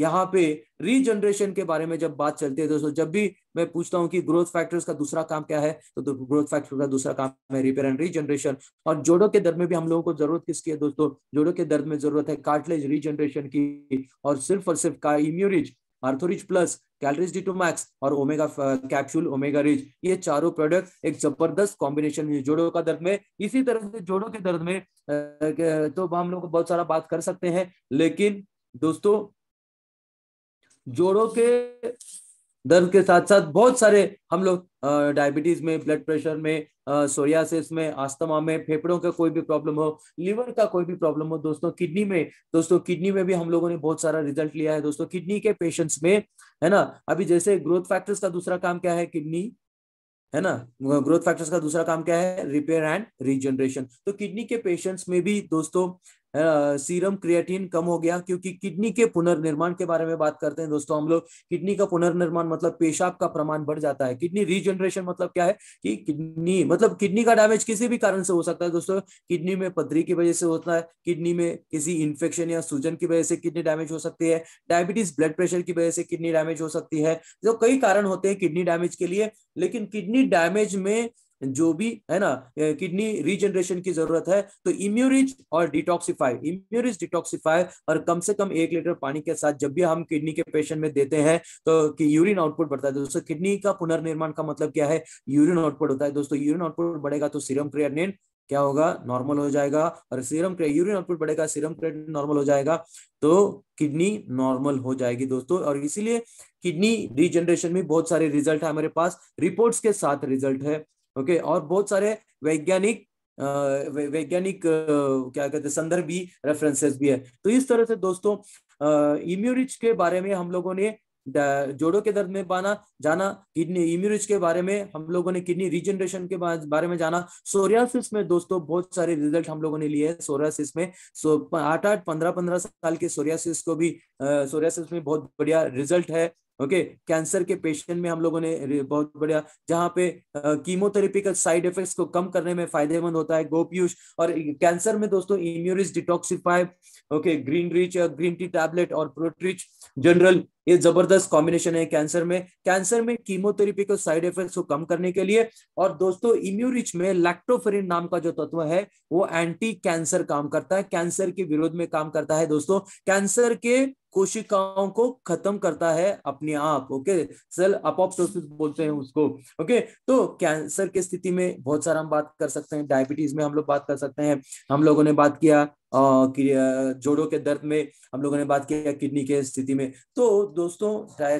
यहाँ पे रीजनरेशन के बारे में जब बात चलती है दोस्तों जब भी मैं पूछता हूँ कि ग्रोथ फैक्टर्स का दूसरा काम क्या है तो ग्रोथ फैक्टर का दूसरा काम है रिपेयर एंड रीजनरेशन और जोड़ों के दर्द में भी हम लोगों को जरूरत किसकी है दोस्तों जोड़ों के दर्द में जरूरत है कार्टलेज रीजनरेशन की और सिर्फ और सिर्फ का Immurich Orthorich Plus Calrich D two Max और ओमेगा कैप्सूल ओमेगा रिच ये चारों प्रोडक्ट एक जबरदस्त कॉम्बिनेशन है जोड़ों का दर्द में इसी तरह से जोड़ों के दर्द में uh, तो हम लोग बहुत सारा बात कर सकते हैं लेकिन दोस्तों जोड़ों के दर्द के साथ साथ बहुत सारे हम लोग डायबिटीज में ब्लड प्रेशर में सोरियासिस में आस्थमा में फेफड़ों का कोई भी प्रॉब्लम हो लीवर का कोई भी प्रॉब्लम हो दोस्तों किडनी में दोस्तों किडनी में भी हम लोगों ने बहुत सारा रिजल्ट लिया है दोस्तों किडनी के पेशेंट्स में है ना अभी जैसे ग्रोथ फैक्टर्स का दूसरा काम क्या है किडनी है ना ग्रोथ फैक्टर्स का दूसरा काम क्या है रिपेयर एंड रिजनरेशन तो किडनी के पेशेंट्स में भी दोस्तों सीरम क्रिएटिन कम हो गया क्योंकि किडनी के पुनर्निर्माण के बारे में बात करते हैं दोस्तों हम लोग किडनी का पुनर्निर्माण मतलब पेशाब का प्रमाण बढ़ जाता है किडनी रीजनरेशन मतलब क्या है कि किडनी मतलब किडनी का डैमेज किसी भी कारण से हो सकता है दोस्तों किडनी में पदरी की वजह से होता है किडनी में किसी इन्फेक्शन या सूजन की वजह से किडनी डैमेज हो सकती है डायबिटीज ब्लड प्रेशर की वजह से किडनी डैमेज हो सकती है जो कई कारण होते हैं किडनी डैमेज के लिए लेकिन किडनी डैमेज में जो भी है ना किडनी रीजनरेशन की जरूरत है तो इम्यूरिज और डिटॉक्सिफाई इम्यूरिज डिटॉक्सिफाई और कम से कम एक लीटर पानी के साथ जब भी हम किडनी के पेशेंट में देते हैं तो कि यूरिन आउटपुट बढ़ता है दोस्तों किडनी का पुनर्निर्माण का मतलब क्या है यूरिन आउटपुट होता है दोस्तों यूरिन आउटपुट बढ़ेगा तो सीरम क्रियानिन क्या होगा नॉर्मल हो जाएगा और सीरम यूरिन आउटपुट बढ़ेगा सीरम क्रिएटिन नॉर्मल हो जाएगा तो किडनी नॉर्मल हो जाएगी दोस्तों और इसीलिए किडनी रीजनरेशन में बहुत सारे रिजल्ट है हमारे पास रिपोर्ट्स के साथ रिजल्ट है ओके और बहुत सारे वैज्ञानिक वैज्ञानिक क्या कहते हैं भी रेफरेंसेस भी है तो इस तरह से दोस्तों इम्यूरिच के बारे में हम लोगों ने जोड़ों के दर्द में पाना जाना किडनी इम्यूरिच के बारे में हम लोगों ने किडनी रिजनरेशन के बारे में जाना सोरियासिस में दोस्तों बहुत सारे रिजल्ट हम लोगों ने लिए सोरियासिस में सो आठ आठ पंद्रह पंद्रह साल के सोरियासिस को भी सोरियासिस में बहुत बढ़िया रिजल्ट है ओके कैंसर के पेशेंट में हम लोगों ने बहुत बढ़िया जहां पे कीमोथेरेपी का साइड इफेक्ट्स को कम करने में फायदेमंद होता है गोपयूष और कैंसर में दोस्तों Immurich Detoxify okay green Rich green tea tablet और प्रोट्रिच जनरल ये जबरदस्त कॉम्बिनेशन है कैंसर में कैंसर में कीमोथेरेपी के साइड इफेक्ट्स को कम करने के लिए और दोस्तों इम्यूरिच में लैक्टोफेरिन नाम का जो तत्व है वो एंटी कैंसर काम करता है कैंसर के विरोध में काम करता है दोस्तों कैंसर के कोशिकाओं को खत्म करता है अपने आप ओके सेल अपॉप्टोसिस बोलते हैं उसको ओके तो कैंसर की स्थिति में बहुत सारा हम बात कर सकते हैं डायबिटीज में हम लोग बात कर सकते हैं हम लोगों ने बात किया जोड़ों के दर्द में हम लोगों ने बात किया किडनी के स्थिति में तो दोस्तों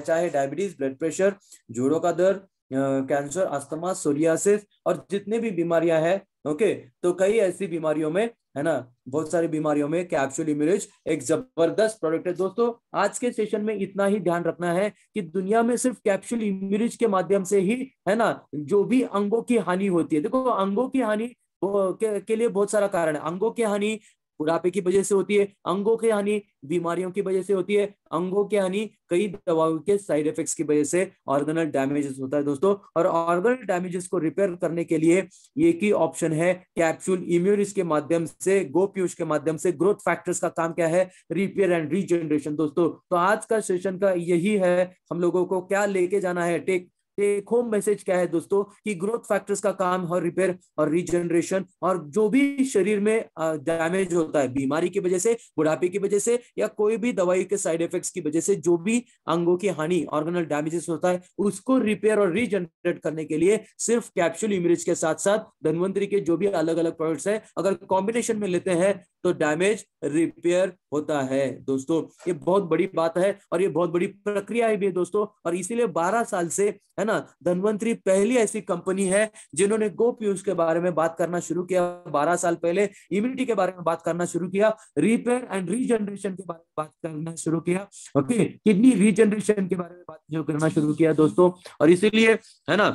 चाहे डायबिटीज ब्लड प्रेशर जोड़ों का दर्द कैंसर अस्थमा सोरियासिस और जितने भी बीमारियां हैं ओके तो कई ऐसी बीमारियों में है ना बहुत सारी बीमारियों में कैप्सूल इम्यूरेज एक जबरदस्त प्रोडक्ट है दोस्तों आज के सेशन में इतना ही ध्यान रखना है कि दुनिया में सिर्फ कैप्सूल इम्यूरेज के माध्यम से ही है ना जो भी अंगों की हानि होती है देखो अंगों की हानि के, के लिए बहुत सारा कारण है अंगों की हानि बुढ़ापे की वजह से होती है अंगों के हानि बीमारियों की वजह से होती है अंगों के हानि कई दवाओं के साइड इफेक्ट्स की वजह से ऑर्गनल डैमेजेस होता है दोस्तों और ऑर्गनल डैमेजेस को रिपेयर करने के लिए ये की ऑप्शन है कैप्सूल इम्यूनिस के माध्यम से गोप्यूष के माध्यम से ग्रोथ फैक्टर्स का काम क्या है रिपेयर एंड रीजनरेशन दोस्तों तो आज का सेशन का यही है हम लोगों को क्या लेके जाना है टेक टेक होम मैसेज क्या है दोस्तों कि ग्रोथ फैक्टर्स का काम और रिपेयर और रीजनरेशन और जो भी शरीर में डैमेज होता है बीमारी की वजह से बुढ़ापे की वजह से या कोई भी दवाई के साइड इफेक्ट्स की वजह से जो भी अंगों की हानि ऑर्गेनल डैमेजेस होता है उसको रिपेयर और रिजनरेट करने के लिए सिर्फ कैप्सूल इमरेज के साथ साथ धनवंतरी के जो भी अलग अलग प्रोडक्ट्स है अगर कॉम्बिनेशन में लेते हैं तो डैमेज रिपेयर होता है दोस्तों ये बहुत बड़ी बात है और ये बहुत बड़ी प्रक्रिया है भी है दोस्तों और इसीलिए 12 साल से है ना धनवंतरी पहली ऐसी कंपनी है जिन्होंने गो पीयूष के बारे में बात करना शुरू किया बारह साल पहले इम्यूनिटी e के बारे में बात करना शुरू किया रिपेयर एंड रीजनरेशन के बारे में बात करना शुरू किया ओके किडनी रीजनरेशन के बारे में बात करना शुरू किया दोस्तों और इसीलिए है ना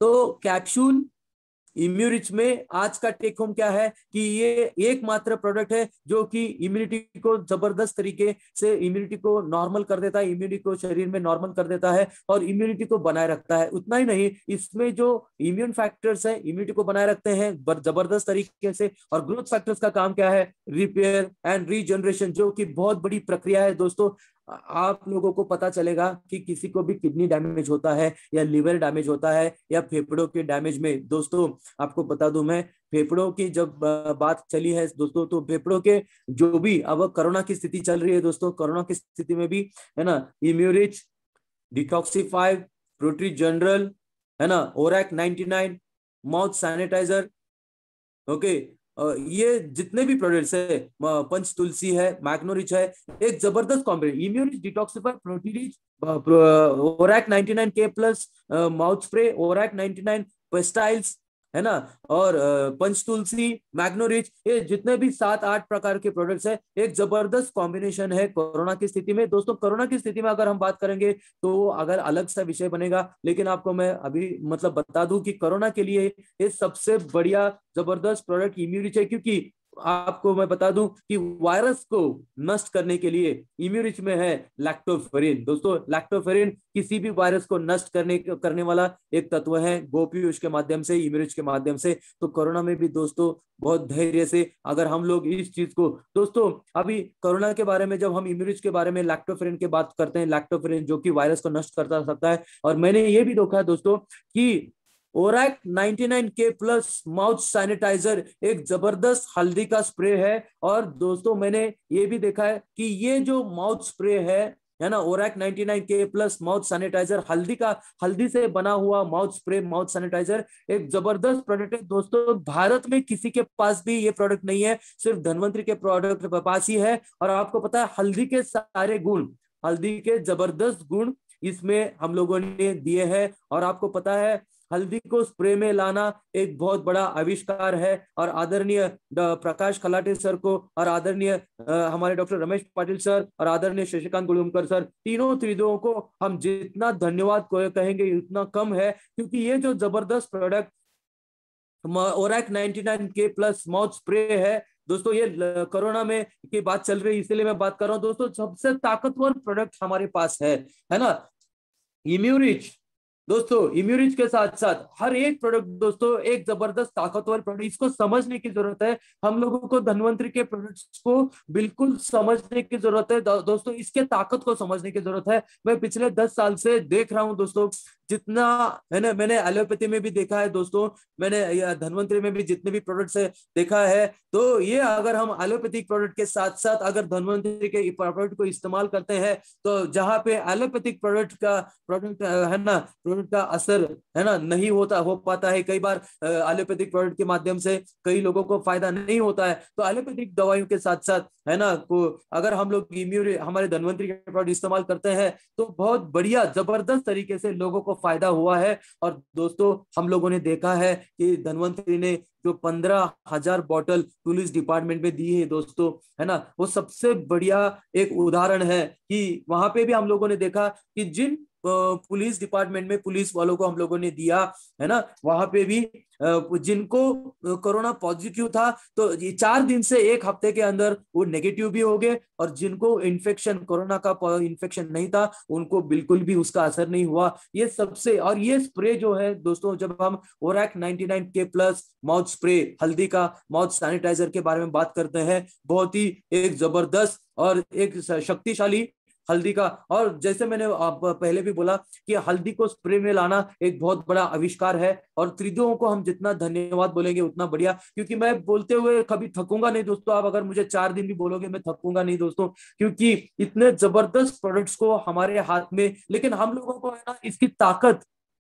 तो कैप्सूल इम्यूरिच में आज का टेक होम क्या है कि ये एकमात्र प्रोडक्ट है जो कि इम्यूनिटी को जबरदस्त तरीके से इम्यूनिटी को नॉर्मल कर देता है इम्यूनिटी को शरीर में नॉर्मल कर देता है और इम्यूनिटी को बनाए रखता है उतना ही नहीं इसमें जो इम्यून फैक्टर्स है इम्यूनिटी को बनाए रखते हैं जबरदस्त तरीके से और ग्रोथ फैक्टर्स का काम क्या है रिपेयर एंड रीजनरेशन जो की बहुत बड़ी प्रक्रिया है दोस्तों आप लोगों को पता चलेगा कि किसी को भी किडनी डैमेज होता है या लिवर डैमेज होता है या फेफड़ों के डैमेज में दोस्तों आपको बता दूं मैं फेफड़ों की जब बात चली है दोस्तों तो फेफड़ों के जो भी अब कोरोना की स्थिति चल रही है दोस्तों कोरोना की स्थिति में भी है ना इम्यूरिच डिटॉक्सीफाइव प्रोट्री जनरल है ना Orac nine mouth sanitiser okay ये जितने भी प्रोडक्ट्स है पंच तुलसी है मैग्नोरिच है एक जबरदस्त combination Immurich Detoxify Protrich Orac nine K Plus mouth spray Orac nine pastilles है ना और पंच तुलसी मैग्नोरिच ये जितने भी सात आठ प्रकार के प्रोडक्ट्स है एक जबरदस्त कॉम्बिनेशन है कोरोना की स्थिति में दोस्तों कोरोना की स्थिति में अगर हम बात करेंगे तो अगर अलग सा विषय बनेगा लेकिन आपको मैं अभी मतलब बता दूं कि कोरोना के लिए ये सबसे बढ़िया जबरदस्त प्रोडक्ट इम्यूनिच है क्योंकि आपको मैं बता दूं कि वायरस को नष्ट करने के लिए इम्यूनिच में है लैक्टोफेरिन दोस्तों लैक्टोफेरिन किसी भी वायरस को नष्ट करने करने वाला एक तत्व है गोपी उसके माध्यम से इम्यूनिच के माध्यम से तो कोरोना में भी दोस्तों बहुत धैर्य से अगर हम लोग इस चीज को दोस्तों अभी कोरोना के बारे में जब हम इम्यूनिच के बारे में लैक्टोफेरिन की बात करते हैं लैक्टोफेरिन जो कि वायरस को नष्ट करता सकता है और मैंने ये भी देखा है दोस्तों की ओरैक 99 के प्लस माउथ सैनिटाइजर एक जबरदस्त हल्दी का स्प्रे है और दोस्तों मैंने ये भी देखा है कि ये जो माउथ स्प्रे है है ना ओरैक 99 के प्लस माउथ सैनिटाइजर हल्दी का हल्दी से बना हुआ माउथ स्प्रे माउथ सैनिटाइजर एक जबरदस्त प्रोडक्ट है दोस्तों भारत में किसी के पास भी ये प्रोडक्ट नहीं है सिर्फ धनवंतरी के प्रोडक्ट पास ही है और आपको पता है हल्दी के सारे गुण हल्दी के जबरदस्त गुण इसमें हम लोगों ने दिए हैं और आपको पता है हल्दी को स्प्रे में लाना एक बहुत बड़ा आविष्कार है और आदरणीय प्रकाश खलाटे सर को और आदरणीय हमारे डॉक्टर रमेश पाटिल सर और आदरणीय शशिकांत गुड़ुमकर सर तीनों त्रिदों को हम जितना धन्यवाद कहेंगे उतना कम है क्योंकि ये जो जबरदस्त product Orac nine K Plus mouth spray है दोस्तों ये कोरोना में की बात चल रही है इसलिए मैं बात कर रहा हूँ दोस्तों सबसे ताकतवर प्रोडक्ट हमारे पास है है ना इम्यूरिच दोस्तों इम्यूरिज के साथ साथ हर एक प्रोडक्ट दोस्तों एक जबरदस्त ताकतवर प्रोडक्ट इसको समझने की जरूरत है हम लोगों को धनवंतरी के प्रोडक्ट्स को बिल्कुल समझने की जरूरत है दोस्तों इसके ताकत को समझने की जरूरत है मैं पिछले दस साल से देख रहा हूं दोस्तों जितना है ना मैंने एलोपैथी में भी देखा है दोस्तों मैंने धनवंतरी में भी जितने भी प्रोडक्ट्स है देखा है तो ये अगर हम एलोपैथिक प्रोडक्ट के साथ साथ अगर धनवंतरी के प्रोडक्ट को इस्तेमाल करते हैं तो जहाँ पे एलोपैथिक प्रोडक्ट का प्रोडक्ट है ना प्रोडक्ट का असर है ना नहीं होता हो पाता है कई बार एलोपैथिक प्रोडक्ट के माध्यम से कई लोगों को फायदा नहीं होता है तो एलोपैथिक दवाइयों के साथ साथ है ना को अगर हम लोग इम्यून हमारे धनवंतरी के प्रोडक्ट इस्तेमाल करते हैं तो बहुत बढ़िया जबरदस्त तरीके से लोगों को फायदा हुआ है और दोस्तों हम लोगों ने देखा है कि धनवंतरी ने जो पंद्रह हजार बॉटल पुलिस डिपार्टमेंट में दी है दोस्तों है ना वो सबसे बढ़िया एक उदाहरण है कि वहां पे भी हम लोगों ने देखा कि जिन पुलिस डिपार्टमेंट में पुलिस वालों को हम लोगों ने दिया है ना वहां पे भी जिनको कोरोना पॉजिटिव था तो चार दिन से एक हफ्ते के अंदर वो नेगेटिव भी हो गए और जिनको इन्फेक्शन कोरोना का इन्फेक्शन नहीं था उनको बिल्कुल भी उसका असर नहीं हुआ ये सबसे और ये स्प्रे जो है दोस्तों जब हम Orac nine K Plus mouth spray हल्दी का माउथ सैनिटाइजर के बारे में बात करते हैं बहुत ही एक जबरदस्त और एक शक्तिशाली हल्दी का और जैसे मैंने पहले भी बोला कि हल्दी को स्प्रे में लाना एक बहुत बड़ा आविष्कार है और त्रिदुओं को हम जितना धन्यवाद बोलेंगे उतना बढ़िया क्योंकि मैं बोलते हुए कभी थकूंगा नहीं दोस्तों आप अगर मुझे चार दिन भी बोलोगे मैं थकूंगा नहीं दोस्तों क्योंकि इतने जबरदस्त प्रोडक्ट्स को हमारे हाथ में लेकिन हम लोगों को है ना इसकी ताकत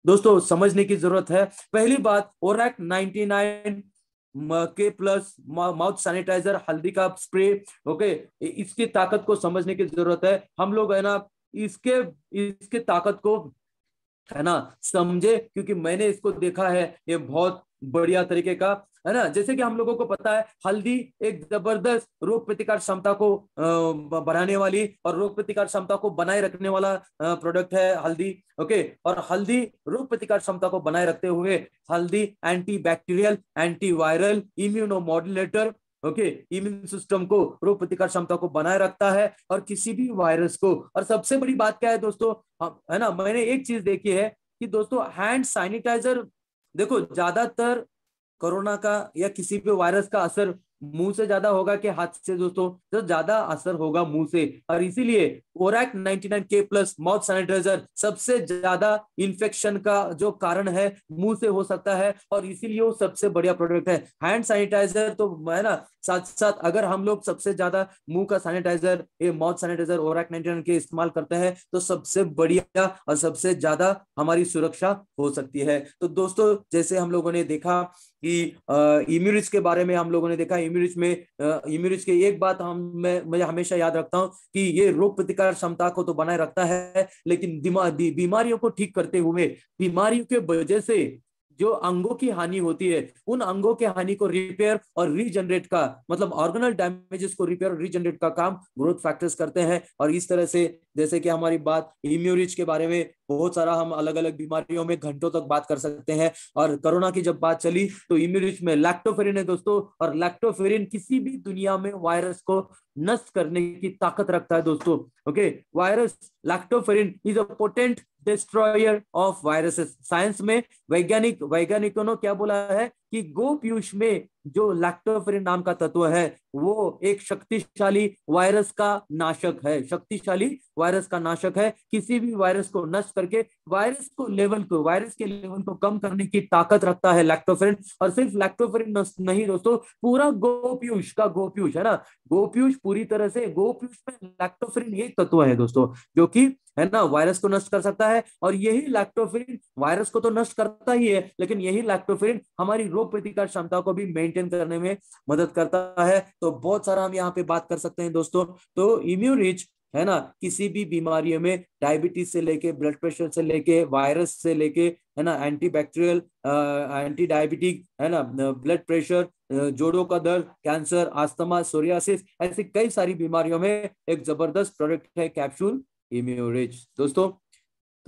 दोस्तों समझने की जरूरत है पहली बात Orac ninety K Plus mouth sanitiser हल्दी का स्प्रे ओके इसकी ताकत को समझने की जरूरत है हम लोग है ना इसके इसके ताकत को है ना समझे क्योंकि मैंने इसको देखा है ये बहुत बढ़िया तरीके का है ना जैसे कि हम लोगों को पता है हल्दी एक जबरदस्त रोग प्रतिकार क्षमता को बढ़ाने वाली और रोग प्रतिकार क्षमता को बनाए रखने वाला प्रोडक्ट है हल्दी ओके और हल्दी रोग प्रतिकार क्षमता को बनाए रखते हुए हल्दी antibacterial antiviral immunomodulator okay immune system को रोग प्रतिकार क्षमता को बनाए रखता है और किसी भी वायरस को और सबसे बड़ी बात क्या है दोस्तों है ना मैंने एक चीज देखी है कि दोस्तों हैंड सैनिटाइजर देखो ज्यादातर कोरोना का या किसी भी वायरस का असर मुंह से ज्यादा होगा कि हाथ से दोस्तों तो ज्यादा असर होगा मुंह से और इसीलिए ओरैक 99 के प्लस माउथ सैनिटाइजर सबसे ज्यादा इन्फेक्शन का जो कारण है मुंह से हो सकता है और इसीलिए वो सबसे बढ़िया प्रोडक्ट है हैंड सैनिटाइजर तो है ना साथ साथ अगर हम लोग सबसे ज्यादा मुंह का सैनिटाइजर ये माउथ सैनिटाइजर ओरैक नाइनटीन के इस्तेमाल करते हैं तो सबसे बढ़िया और सबसे ज्यादा हमारी सुरक्षा हो सकती है तो दोस्तों जैसे हम लोगों ने देखा कि इम्यूरिज के बारे में हम लोगों ने देखा इम्यूरिज में इम्यूरिज के एक बात हम मैं मुझे हमेशा याद रखता हूँ कि ये रोग प्रतिकार क्षमता को तो बनाए रखता है लेकिन बीमारियों को ठीक करते हुए बीमारियों के वजह से जो अंगों की हानि होती है उन अंगों के हानि को रिपेयर और रीजनरेट का मतलब ऑर्गेनल डैमेजेस को रिपेयर और रीजनरेट का काम ग्रोथ फैक्टर्स करते हैं और इस तरह से जैसे कि हमारी बात इम्यूरिज के बारे में बहुत सारा हम अलग अलग बीमारियों में घंटों तक बात कर सकते हैं और कोरोना की जब बात चली तो इम्यूरिज में लैक्टोफेरिन है दोस्तों और लैक्टोफेरिन किसी भी दुनिया में वायरस को नष्ट करने की ताकत रखता है दोस्तों okay virus lactoferrin is a potent destroyer of viruses science में वैज्ञानिक वैज्ञानिकों ने क्या बोला है कि गो पीयूष में जो लैक्टोफेरिन नाम का तत्व है वो एक शक्तिशाली वायरस का नाशक है शक्तिशाली वायरस का नाशक है किसी भी वायरस को नष्ट करके वायरस को लेवल को वायरस के लेवल को कम करने की ताकत रखता है लैक्टोफेरिन और सिर्फ लैक्टोफेरिन नहीं दोस्तों पूरा गोपीयूष का गोपीयूष है ना गोपीयूष पूरी तरह से गोपीयूष में लैक्टोफेरिन एक तत्व है दोस्तों जो कि है ना वायरस को नष्ट कर सकता है और यही लैक्टोफेरिन वायरस को तो नष्ट करता ही है लेकिन यही लैक्टोफेरिन हमारी रोग प्रतिकार क्षमता को भी मेंटेन करने में मदद करता है तो बहुत सारा हम यहाँ पे बात कर सकते हैं दोस्तों तो इम्यून रिच है ना किसी भी बीमारियों में डायबिटीज से लेके ब्लड प्रेशर से लेके वायरस से लेके है ना एंटी बैक्टीरियल एंटी डायबिटिक है ना ब्लड प्रेशर जोड़ों का दर्द कैंसर आस्थमा सोरियासिस ऐसी कई सारी बीमारियों में एक जबरदस्त प्रोडक्ट है कैप्सूल इम्यूरिज दोस्तों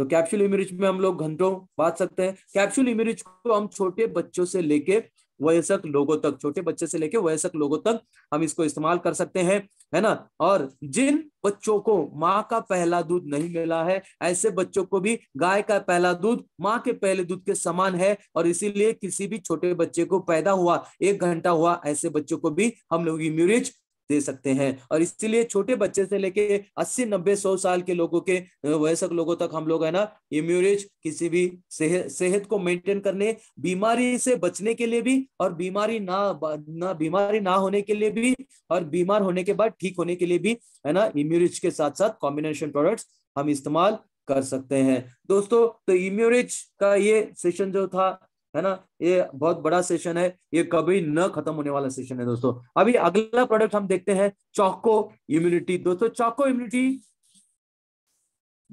तो कैप्सूल इमरिज में हम लोग घंटों बात सकते हैं कैप्सूल इमरिज को हम छोटे बच्चों से लेके वयस्क लोगों तक छोटे बच्चे से लेके वयस्क लोगों तक हम इसको इस्तेमाल कर सकते हैं है ना और जिन बच्चों को माँ का पहला दूध नहीं मिला है ऐसे बच्चों को भी गाय का पहला दूध माँ के पहले दूध के समान है और इसीलिए किसी भी छोटे बच्चे को पैदा हुआ एक घंटा हुआ ऐसे बच्चों को भी हम लोग इम्यूरिज दे सकते हैं और इसीलिए छोटे बच्चे से लेके अस्सी नब्बे सौ साल के लोगों के वयस्क लोगों तक हम लोग है ना इम्यूरेज किसी भी सेहत सेहत को मेंटेन करने बीमारी से बचने के लिए भी और बीमारी ना ना बीमारी ना होने के लिए भी और बीमार होने के बाद ठीक होने के लिए भी है ना इम्यूरिज के साथ साथ कॉम्बिनेशन प्रोडक्ट हम इस्तेमाल कर सकते हैं दोस्तों तो इम्यूरिज का ये सेशन जो था है ना ये बहुत बड़ा सेशन है ये कभी न खत्म होने वाला सेशन है दोस्तों अभी अगला प्रोडक्ट हम देखते हैं चौको इम्यूनिटी दोस्तों चौको इम्यूनिटी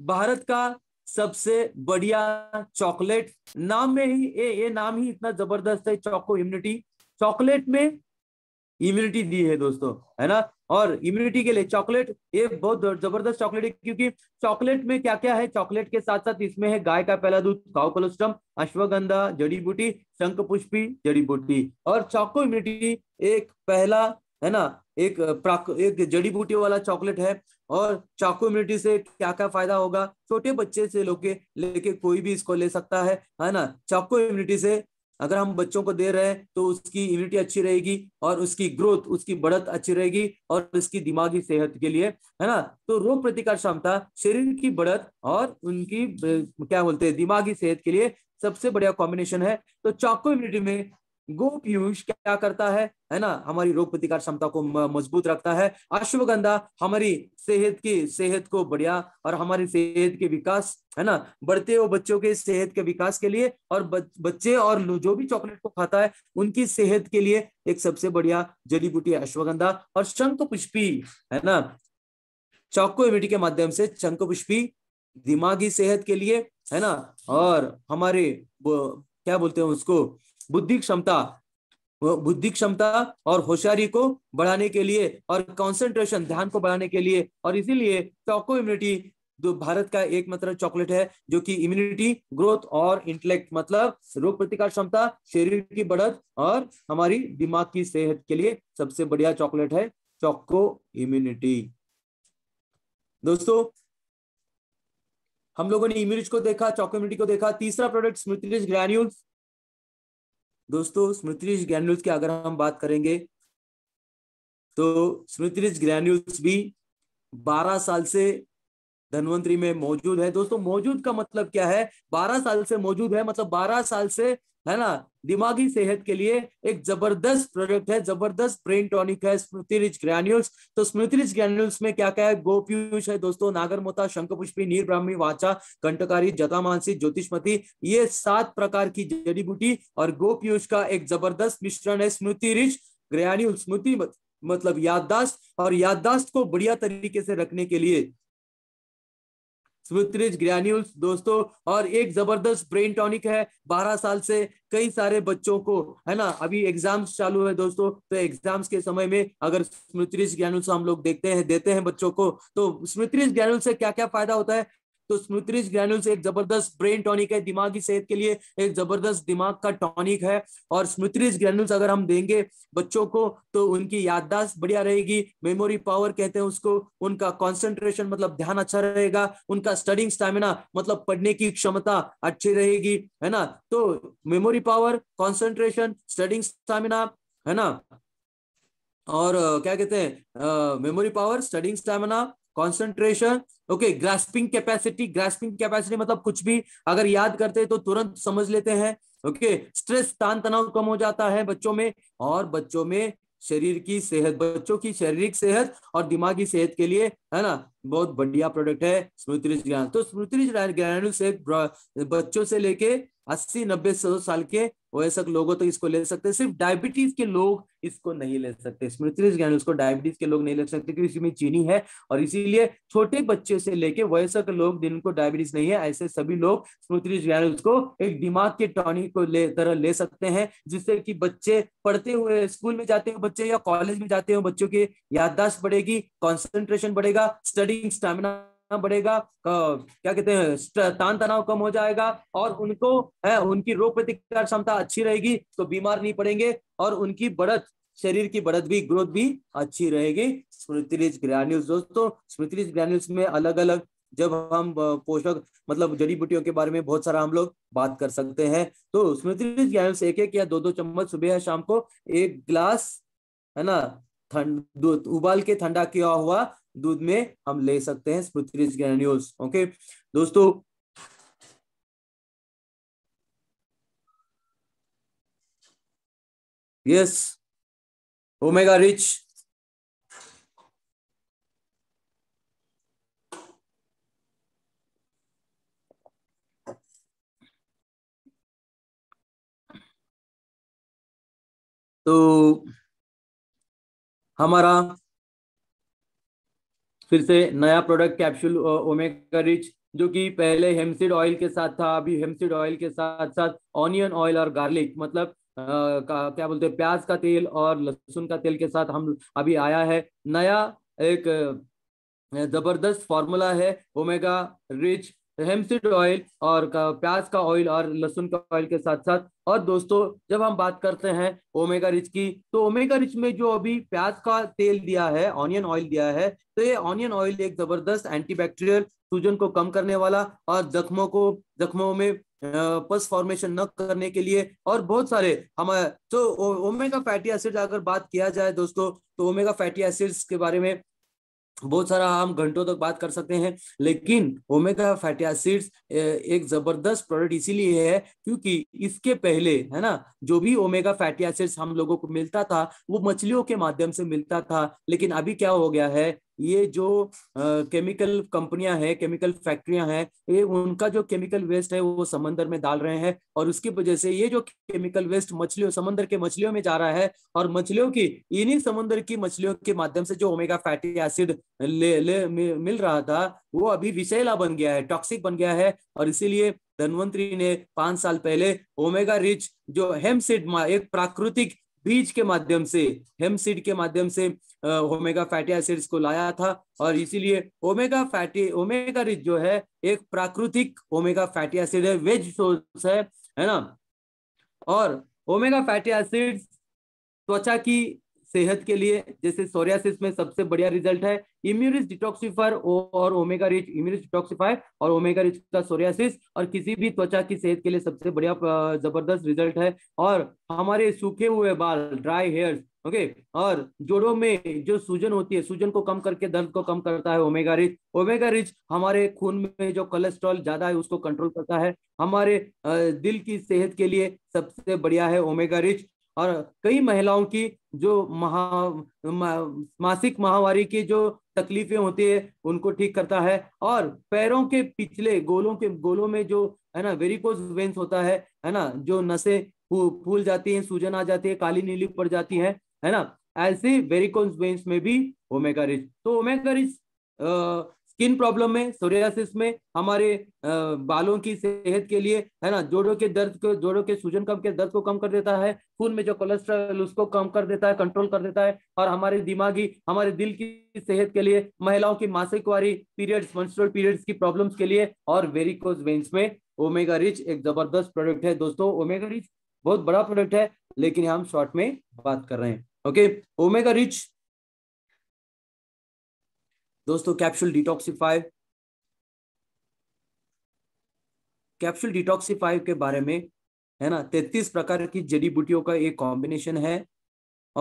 भारत का सबसे बढ़िया चॉकलेट नाम में ही ये ये नाम ही इतना जबरदस्त है चौको इम्यूनिटी चॉकलेट में इम्यूनिटी दी है दोस्तों है ना और इम्यूनिटी के लिए चॉकलेट ये बहुत जबरदस्त चॉकलेट है क्योंकि चॉकलेट में क्या क्या है चॉकलेट के साथ साथ इसमें है गाय का पहला दूध काउ कोलोस्टम अश्वगंधा जड़ी बूटी शंख पुष्पी जड़ी बूटी और चौको इम्यूनिटी एक पहला है ना एक एक जड़ी बूटी वाला चॉकलेट है और चाकू इम्यूनिटी से क्या क्या फायदा होगा छोटे बच्चे से लोग लेके कोई भी इसको ले सकता है है ना चाकू इम्यूनिटी से अगर हम बच्चों को दे रहे हैं तो उसकी इम्यूनिटी अच्छी रहेगी और उसकी ग्रोथ उसकी बढ़त अच्छी रहेगी और उसकी दिमागी सेहत के लिए है ना तो रोग प्रतिकार क्षमता शरीर की बढ़त और उनकी क्या बोलते हैं दिमागी सेहत के लिए सबसे बढ़िया कॉम्बिनेशन है तो चाको इम्यूनिटी में गो पीयूष क्या करता है है ना हमारी रोग प्रतिकार क्षमता को मजबूत रखता है अश्वगंधा हमारी सेहत की सेहत को बढ़िया और हमारी सेहत के विकास है ना बढ़ते हुए बच्चों के सेहत के विकास के लिए और बच्चे और जो भी चॉकलेट को खाता है उनकी सेहत के लिए एक सबसे बढ़िया जड़ी बूटी अश्वगंधा और शंख पुष्पी है ना इमिटी के माध्यम से शंख पुष्पी दिमागी सेहत के लिए है ना और हमारे क्या बोलते हैं उसको बुद्धि क्षमता बुद्धि क्षमता और होशियारी को बढ़ाने के लिए और कंसंट्रेशन ध्यान को बढ़ाने के लिए और इसीलिए चौको इम्यूनिटी जो भारत का एक मतलब चॉकलेट है जो कि इम्यूनिटी ग्रोथ और इंटेलेक्ट मतलब रोग प्रतिकार क्षमता शरीर की बढ़त और हमारी दिमाग की सेहत के लिए सबसे बढ़िया चॉकलेट है चौको इम्यूनिटी दोस्तों हम लोगों ने इम्यूनिटी को देखा चौको इम्यूनिटी को देखा तीसरा प्रोडक्ट स्मृति ग्रैन्यूल्स दोस्तों स्मृतिज ग्रैन्यूल्स की अगर हम बात करेंगे तो स्मृतिज ग्रैन्यूल्स भी 12 साल से धनवंतरी में मौजूद है दोस्तों मौजूद का मतलब क्या है 12 साल से मौजूद है मतलब 12 साल से है ना दिमागी सेहत के लिए एक जबरदस्त प्रोडक्ट है जबरदस्त ब्रेन टॉनिक है स्मृति रिच ग्रैन्यूल्स तो स्मृति रिच ग्रैन्यूल्स में क्या क्या है गोपीयूष है दोस्तों नागर मोता शंख पुष्पी नीर ब्राह्मी वाचा कंटकारी जता मानसी ज्योतिषमती ये सात प्रकार की जड़ी बूटी और गोपीयूष का एक जबरदस्त मिश्रण है स्मृति रिच ग्रैन्यूल स्मृति मतलब याददाश्त और याददाश्त को बढ़िया तरीके से रखने के लिए स्मृतरिज ग्रैन्यूल्स दोस्तों और एक जबरदस्त ब्रेन टॉनिक है बारह साल से कई सारे बच्चों को है ना अभी एग्जाम्स चालू है दोस्तों तो एग्जाम्स के समय में अगर स्मृतरिज ग्रैन्यूल्स हम लोग देखते हैं देते हैं बच्चों को तो स्मृतरिज ग्रैन्यूल से क्या क्या फायदा होता है तो स्मूथरिज ग्रैनुल्स एक जबरदस्त ब्रेन टॉनिक है दिमागी सेहत के लिए एक जबरदस्त दिमाग का टॉनिक है और स्मृतरिज ग्रैनुल्स अगर हम देंगे बच्चों को तो उनकी याददाश्त बढ़िया रहेगी मेमोरी पावर कहते हैं उसको उनका कॉन्सेंट्रेशन मतलब ध्यान अच्छा रहेगा उनका स्टडिंग स्टेमिना मतलब पढ़ने की क्षमता अच्छी रहेगी है ना तो memory power concentration studying stamina है ना और क्या कहते हैं memory power studying stamina concentration okay grasping capacity grasping capacity मतलब कुछ भी अगर याद करते हैं तो तुरंत समझ लेते हैं ओके स्ट्रेस तान तनाव कम हो जाता है बच्चों में और बच्चों में शरीर की सेहत बच्चों की शारीरिक सेहत और दिमागी सेहत के लिए है ना बहुत बढ़िया प्रोडक्ट है स्मृति तो स्मृति से बच्चों से लेके अस्सी नब्बे सौ साल के वयस्क लोगों तक तो इसको ले सकते हैं सिर्फ डायबिटीज के लोग इसको नहीं ले सकते स्मृति ज्ञान उसको डायबिटीज के लोग नहीं ले सकते क्योंकि इसमें चीनी है और इसीलिए छोटे बच्चे से लेके वयस्क लोग जिनको डायबिटीज नहीं है ऐसे सभी लोग स्मृति ज्ञान उसको एक दिमाग के टॉनिक को ले तरह ले सकते हैं जिससे कि बच्चे पढ़ते हुए स्कूल में जाते हुए बच्चे या कॉलेज में जाते हुए बच्चों की याददाश्त बढ़ेगी कॉन्सेंट्रेशन बढ़ेगा स्टडिंग स्टेमिना बढ़ेगा क्या कहते हैं तान तनाव कम हो जाएगा और उनको है, उनकी रोग प्रतिकार क्षमता अच्छी रहेगी तो बीमार नहीं पड़ेंगे और उनकी बढ़त शरीर की बढ़त भी ग्रोथ भी अच्छी रहेगी स्मृतिज ग्रैन्यूल्स दोस्तों स्मृतिज ग्रैन्यूल्स में अलग अलग जब हम पोषक मतलब जड़ी बूटियों के बारे में बहुत सारा हम लोग बात कर सकते हैं तो स्मृतिज ग्रैन्यूल्स एक एक या दो दो चम्मच सुबह या शाम को एक ग्लास है ना ठंड उबाल के ठंडा किया हुआ दूध में हम ले सकते हैं स्पुत्रिज ग्रेन्यूल्स ओके दोस्तों यस ओमेगा रिच तो हमारा फिर से नया प्रोडक्ट कैप्सूल ओमेगा रिच जो कि पहले हेमसीड ऑयल के साथ था अभी हेमसीड ऑयल के साथ साथ ऑनियन ऑयल और गार्लिक मतलब आ, क्या बोलते हैं प्याज का तेल और लहसुन का तेल के साथ हम अभी आया है नया एक जबरदस्त फॉर्मूला है ओमेगा रिच हेमसीड ऑयल और प्याज का ऑयल और लहसुन का ऑयल के साथ साथ और दोस्तों जब हम बात करते हैं ओमेगा रिच की तो ओमेगा रिच में जो अभी प्याज का तेल दिया है ऑनियन ऑयल दिया है तो ये ऑनियन ऑयल एक जबरदस्त एंटीबैक्टीरियल सूजन को कम करने वाला और जख्मों को जख्मों में पस फॉर्मेशन न करने के लिए और बहुत सारे हमारे तो ओमेगा फैटी एसिड अगर बात किया जाए दोस्तों तो ओमेगा फैटी एसिड्स के बारे में बहुत सारा हम घंटों तक बात कर सकते हैं लेकिन ओमेगा फैटी एसिड्स एक जबरदस्त प्रोडक्ट इसीलिए है क्योंकि इसके पहले है ना जो भी ओमेगा फैटी एसिड्स हम लोगों को मिलता था वो मछलियों के माध्यम से मिलता था लेकिन अभी क्या हो गया है ये जो केमिकल कंपनियां हैं केमिकल फैक्ट्रियां हैं ये उनका जो केमिकल वेस्ट है वो समंदर में डाल रहे हैं और उसकी वजह से ये जो केमिकल वेस्ट मछलियों समंदर के मछलियों में जा रहा है और मछलियों की इन्हीं समंदर की मछलियों के माध्यम से जो ओमेगा फैटी एसिड ले, ले मिल रहा था वो अभी विषैला बन गया है टॉक्सिक बन गया है और इसीलिए धनवंतरी ने पांच साल पहले ओमेगा रिच जो हेम सीड एक प्राकृतिक बीज के माध्यम से हेम सीड के माध्यम से ओमेगा फैटी एसिड्स को लाया था और इसीलिए ओमेगा फैटी ओमेगा रिच जो है एक प्राकृतिक ओमेगा फैटी एसिड है वेज सोर्स है है ना और ओमेगा फैटी एसिड त्वचा की सेहत के लिए जैसे सोरियासिस में सबसे बढ़िया रिजल्ट है इम्यूनिस डिटॉक्सिफायर और ओमेगा रिच इम्यूनिस डिटॉक्सिफायर और ओमेगा रिच का सोरियासिस और किसी भी त्वचा की सेहत के लिए सबसे बढ़िया जबरदस्त रिजल्ट है और हमारे सूखे हुए बाल ड्राई हेयर्स ओके और जोड़ों में जो सूजन होती है सूजन को कम करके दर्द को कम करता है ओमेगा रिच ओमेगा रिच हमारे खून में जो कोलेस्ट्रॉल ज्यादा है उसको कंट्रोल करता है हमारे दिल की सेहत के लिए सबसे बढ़िया है ओमेगा रिच और कई महिलाओं की जो महा मा, मासिक महावारी की जो तकलीफें होती है उनको ठीक करता है और पैरों के पिछले गोलों के गोलों में जो है ना वेरिकोज वेंस होता है है ना जो नसें फूल जाती हैं सूजन आ जाती है काली नीली पड़ जाती है है ना ऐसे वेरिकोज वेंस में भी ओमेगा रिच तो ओमेगा रिच स्किन प्रॉब्लम में सोरियासिस में हमारे बालों की सेहत के लिए है ना जोड़ों के दर्द को जोड़ों के सूजन कम के दर्द को कम कर देता है खून में जो कोलेस्ट्रॉल उसको कम कर देता है कंट्रोल कर देता है और हमारे दिमागी हमारे दिल की सेहत के लिए महिलाओं की मासिक वारी पीरियड्स मंस्ट्रुअल पीरियड्स की प्रॉब्लम्स के लिए और वेरिकोज वेन्स में ओमेगा रिच एक जबरदस्त प्रोडक्ट है दोस्तों ओमेगा रिच बहुत बड़ा प्रोडक्ट है लेकिन हम शॉर्ट में बात कर रहे हैं ओके ओमेगा रिच दोस्तों कैप्सूल डिटॉक्सीफाई कैप्सूल डिटॉक्सीफाई के बारे में है ना तैतीस प्रकार की जड़ी बूटियों का एक कॉम्बिनेशन है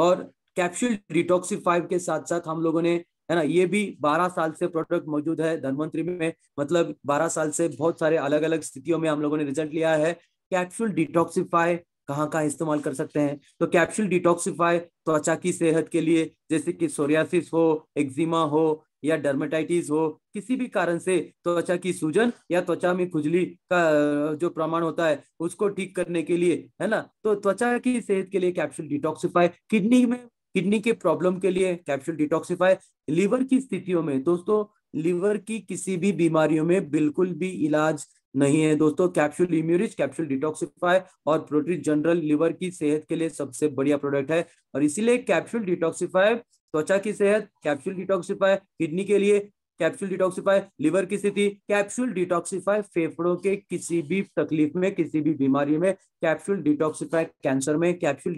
और कैप्सूल डिटॉक्सीफाई के साथ साथ हम लोगों ने है ना ये भी 12 साल से प्रोडक्ट मौजूद है धनवंतरी में मतलब 12 साल से बहुत सारे अलग अलग स्थितियों में हम लोगों ने रिजल्ट लिया है कैप्सूल डिटॉक्सीफाई कहाँ कहाँ इस्तेमाल कर सकते हैं तो कैप्सूल डिटॉक्सीफाई त्वचा की सेहत के लिए जैसे कि सोरियासिस हो एक्जिमा हो या डर्मेटाइटिस हो किसी भी कारण से त्वचा की सूजन या त्वचा में खुजली का जो प्रमाण होता है उसको ठीक करने के लिए है ना तो त्वचा की सेहत के लिए कैप्सूल डिटॉक्सिफाई किडनी में किडनी के प्रॉब्लम के लिए कैप्सूल डिटॉक्सिफाई लीवर की स्थितियों में दोस्तों लीवर की किसी भी बीमारियों में बिल्कुल भी इलाज नहीं है दोस्तों कैप्सूल इम्यूरिज कैप्सूल डिटॉक्सिफाई और प्रोटीन जनरल लीवर की सेहत के लिए सबसे बढ़िया प्रोडक्ट है और इसीलिए कैप्सूल डिटॉक्सिफाई त्वचा की सेहत कैप्सूल डिटॉक्सिफाई किडनी के लिए कैप्सूल डिटॉक्सिफाई लिवर की स्थिति कैप्सूल डिटॉक्सिफाई फेफड़ों के किसी भी तकलीफ में किसी भी बीमारी में कैप्सूल डिटॉक्सिफाई कैंसर में कैप्सूल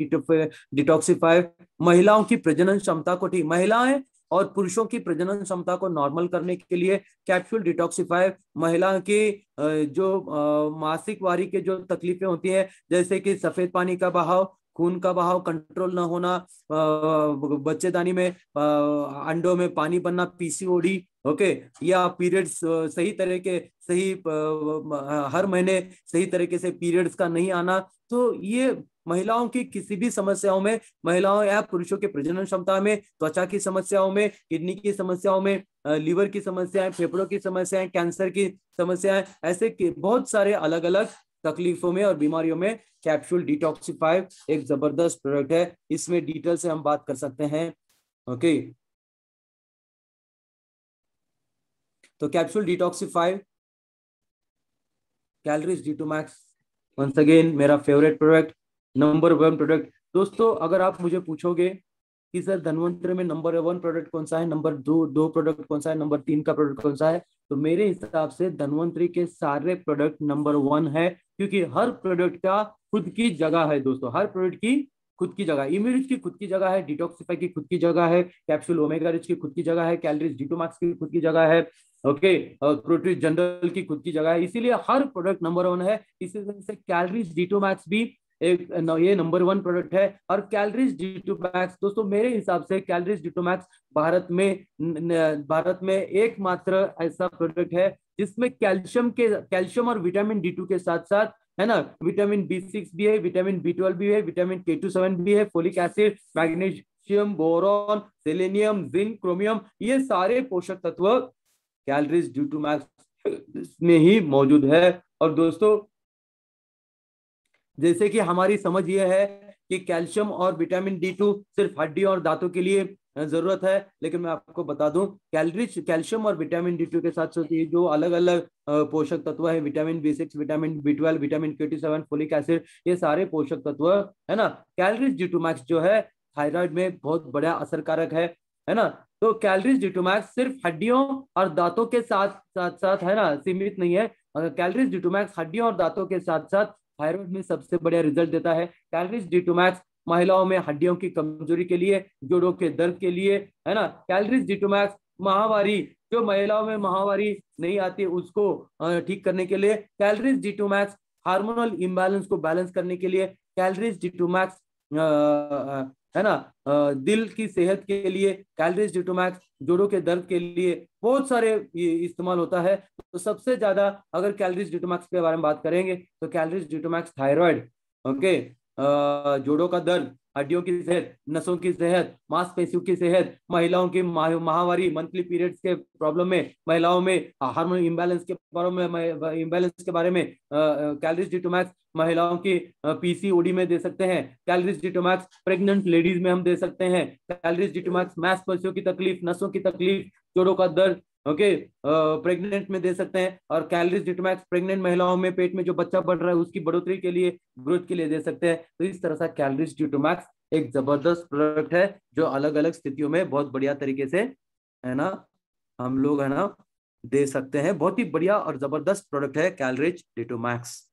डिटॉक्सिफाई महिलाओं की प्रजनन क्षमता को ठीक महिलाएं और पुरुषों की प्रजनन क्षमता को नॉर्मल करने के लिए कैप्सूल डिटॉक्सिफाई महिला की जो मासिक वारी के जो तकलीफें होती हैं जैसे कि सफेद पानी का बहाव खून का बहाव कंट्रोल ना होना बच्चेदानी में अंडों में पानी बनना पीसीओडी ओके या पीरियड्स सही तरह के सही हर महीने सही तरीके से पीरियड्स का नहीं आना तो ये महिलाओं की किसी भी समस्याओं में महिलाओं या पुरुषों के प्रजनन क्षमता में त्वचा की समस्याओं में किडनी की समस्याओं में लीवर की समस्याएं फेफड़ों की समस्याएं कैंसर की समस्याएं ऐसे बहुत सारे अलग अलग तकलीफों में और बीमारियों में कैप्सूल डिटॉक्सिफाई एक जबरदस्त प्रोडक्ट है इसमें डिटेल से हम बात कर सकते हैं ओके तो capsule Detoxify Calrich D two Max once again मेरा favourite product number one product दोस्तों अगर आप मुझे पूछोगे कि सर धनवंतरी में नंबर वन प्रोडक्ट कौन सा है नंबर दो दो प्रोडक्ट कौन सा है नंबर तीन का प्रोडक्ट कौन सा है तो मेरे हिसाब से धनवंतरी के सारे प्रोडक्ट नंबर वन है क्योंकि हर प्रोडक्ट का खुद की जगह है दोस्तों हर प्रोडक्ट की खुद की जगह इम्यूरिज की खुद की जगह है डिटॉक्सिफाई की खुद की जगह है कैप्सूल ओमेगा रिच की खुद की जगह है कैलरीज डिटोमैक्स की खुद की जगह है ओके प्रोटीन जनरल की खुद की जगह है इसीलिए हर प्रोडक्ट नंबर वन है इसी वजह से कैलरीज डिटोमैक्स भी एक ये नंबर वन प्रोडक्ट है और कैलरीज मैक्स दोस्तों मेरे हिसाब से कैलरीज मैक्स भारत में न, न, भारत में एकमात्र ऐसा प्रोडक्ट है जिसमें कैल्शियम के कैल्शियम और विटामिन डी के साथ साथ है ना विटामिन बी सिक्स भी है विटामिन बी ट्वेल्व भी है विटामिन के टू सेवन भी है folic acid magnesium boron selenium zinc chromium ये सारे पोषक तत्व कैलरीज ड्यू टू मैक्स में ही मौजूद है और दोस्तों जैसे कि हमारी समझ यह है कि कैल्शियम और विटामिन डी टू सिर्फ हड्डियों और दांतों के लिए जरूरत है लेकिन मैं आपको बता दूं कैलरीज कैल्शियम और विटामिन डी टू के साथ साथ ये जो अलग अलग पोषक तत्व है vitamin B six vitamin B twelve vitamin twenty seven folic acid ये सारे पोषक तत्व है ना कैलरीज डिटोमैक्स जो है थायराइड में बहुत बड़ा असरकारक है है ना तो कैलरीज डिटोमैक्स सिर्फ हड्डियों और दांतों के साथ साथ साथ है ना सीमित नहीं है कैलरीज डिटोमैक्स हड्डियों और दांतों के साथ साथ थायराइड में सबसे बढ़िया रिजल्ट देता है कैलरीज डी टू मैक्स महिलाओं में हड्डियों की कमजोरी के लिए जोड़ों के दर्द के लिए है ना कैलरीज डी टू मैक्स महावारी जो महिलाओं में महावारी नहीं आती उसको ठीक करने के लिए Calrich D two Max hormonal imbalance को बैलेंस करने के लिए कैलरीज डी टू मैक्स है ना दिल की सेहत के लिए कैलरीज डिटोमैक्स जोड़ों के दर्द के लिए बहुत सारे ये इस्तेमाल होता है तो सबसे ज्यादा अगर कैलरीज डिटोमैक्स के बारे में बात करेंगे तो कैलरीज डिटोमैक्स थायराइड ओके जोड़ों का दर्द हड्डियों की सेहत नसों की सेहत मांसपेशियों की सेहत महिलाओं की महावारी मंथली पीरियड्स के प्रॉब्लम में महिलाओं में हार्मोन इम्बैलेंस के बारे में इम्बैलेंस के बारे में कैलरीज डिटोमैक्स महिलाओं की पीसीओडी में दे सकते हैं कैलरीज डिटोमैक्स प्रेग्नेंट लेडीज में हम दे सकते हैं कैलरीज डिटोमैक्स मैस की तकलीफ नसों की तकलीफ जोड़ों का दर्द ओके प्रेग्नेंट में दे सकते हैं और कैलरीज डिटमैक्स प्रेग्नेंट महिलाओं में पेट में जो बच्चा बढ़ रहा है उसकी बढ़ोतरी के लिए ग्रोथ के लिए दे सकते हैं तो इस तरह से कैलरीज डिटोमैक्स एक जबरदस्त प्रोडक्ट है जो अलग अलग स्थितियों में बहुत बढ़िया तरीके से है ना हम लोग है ना दे सकते हैं बहुत ही बढ़िया और जबरदस्त प्रोडक्ट है कैलरीज डिटोमैक्स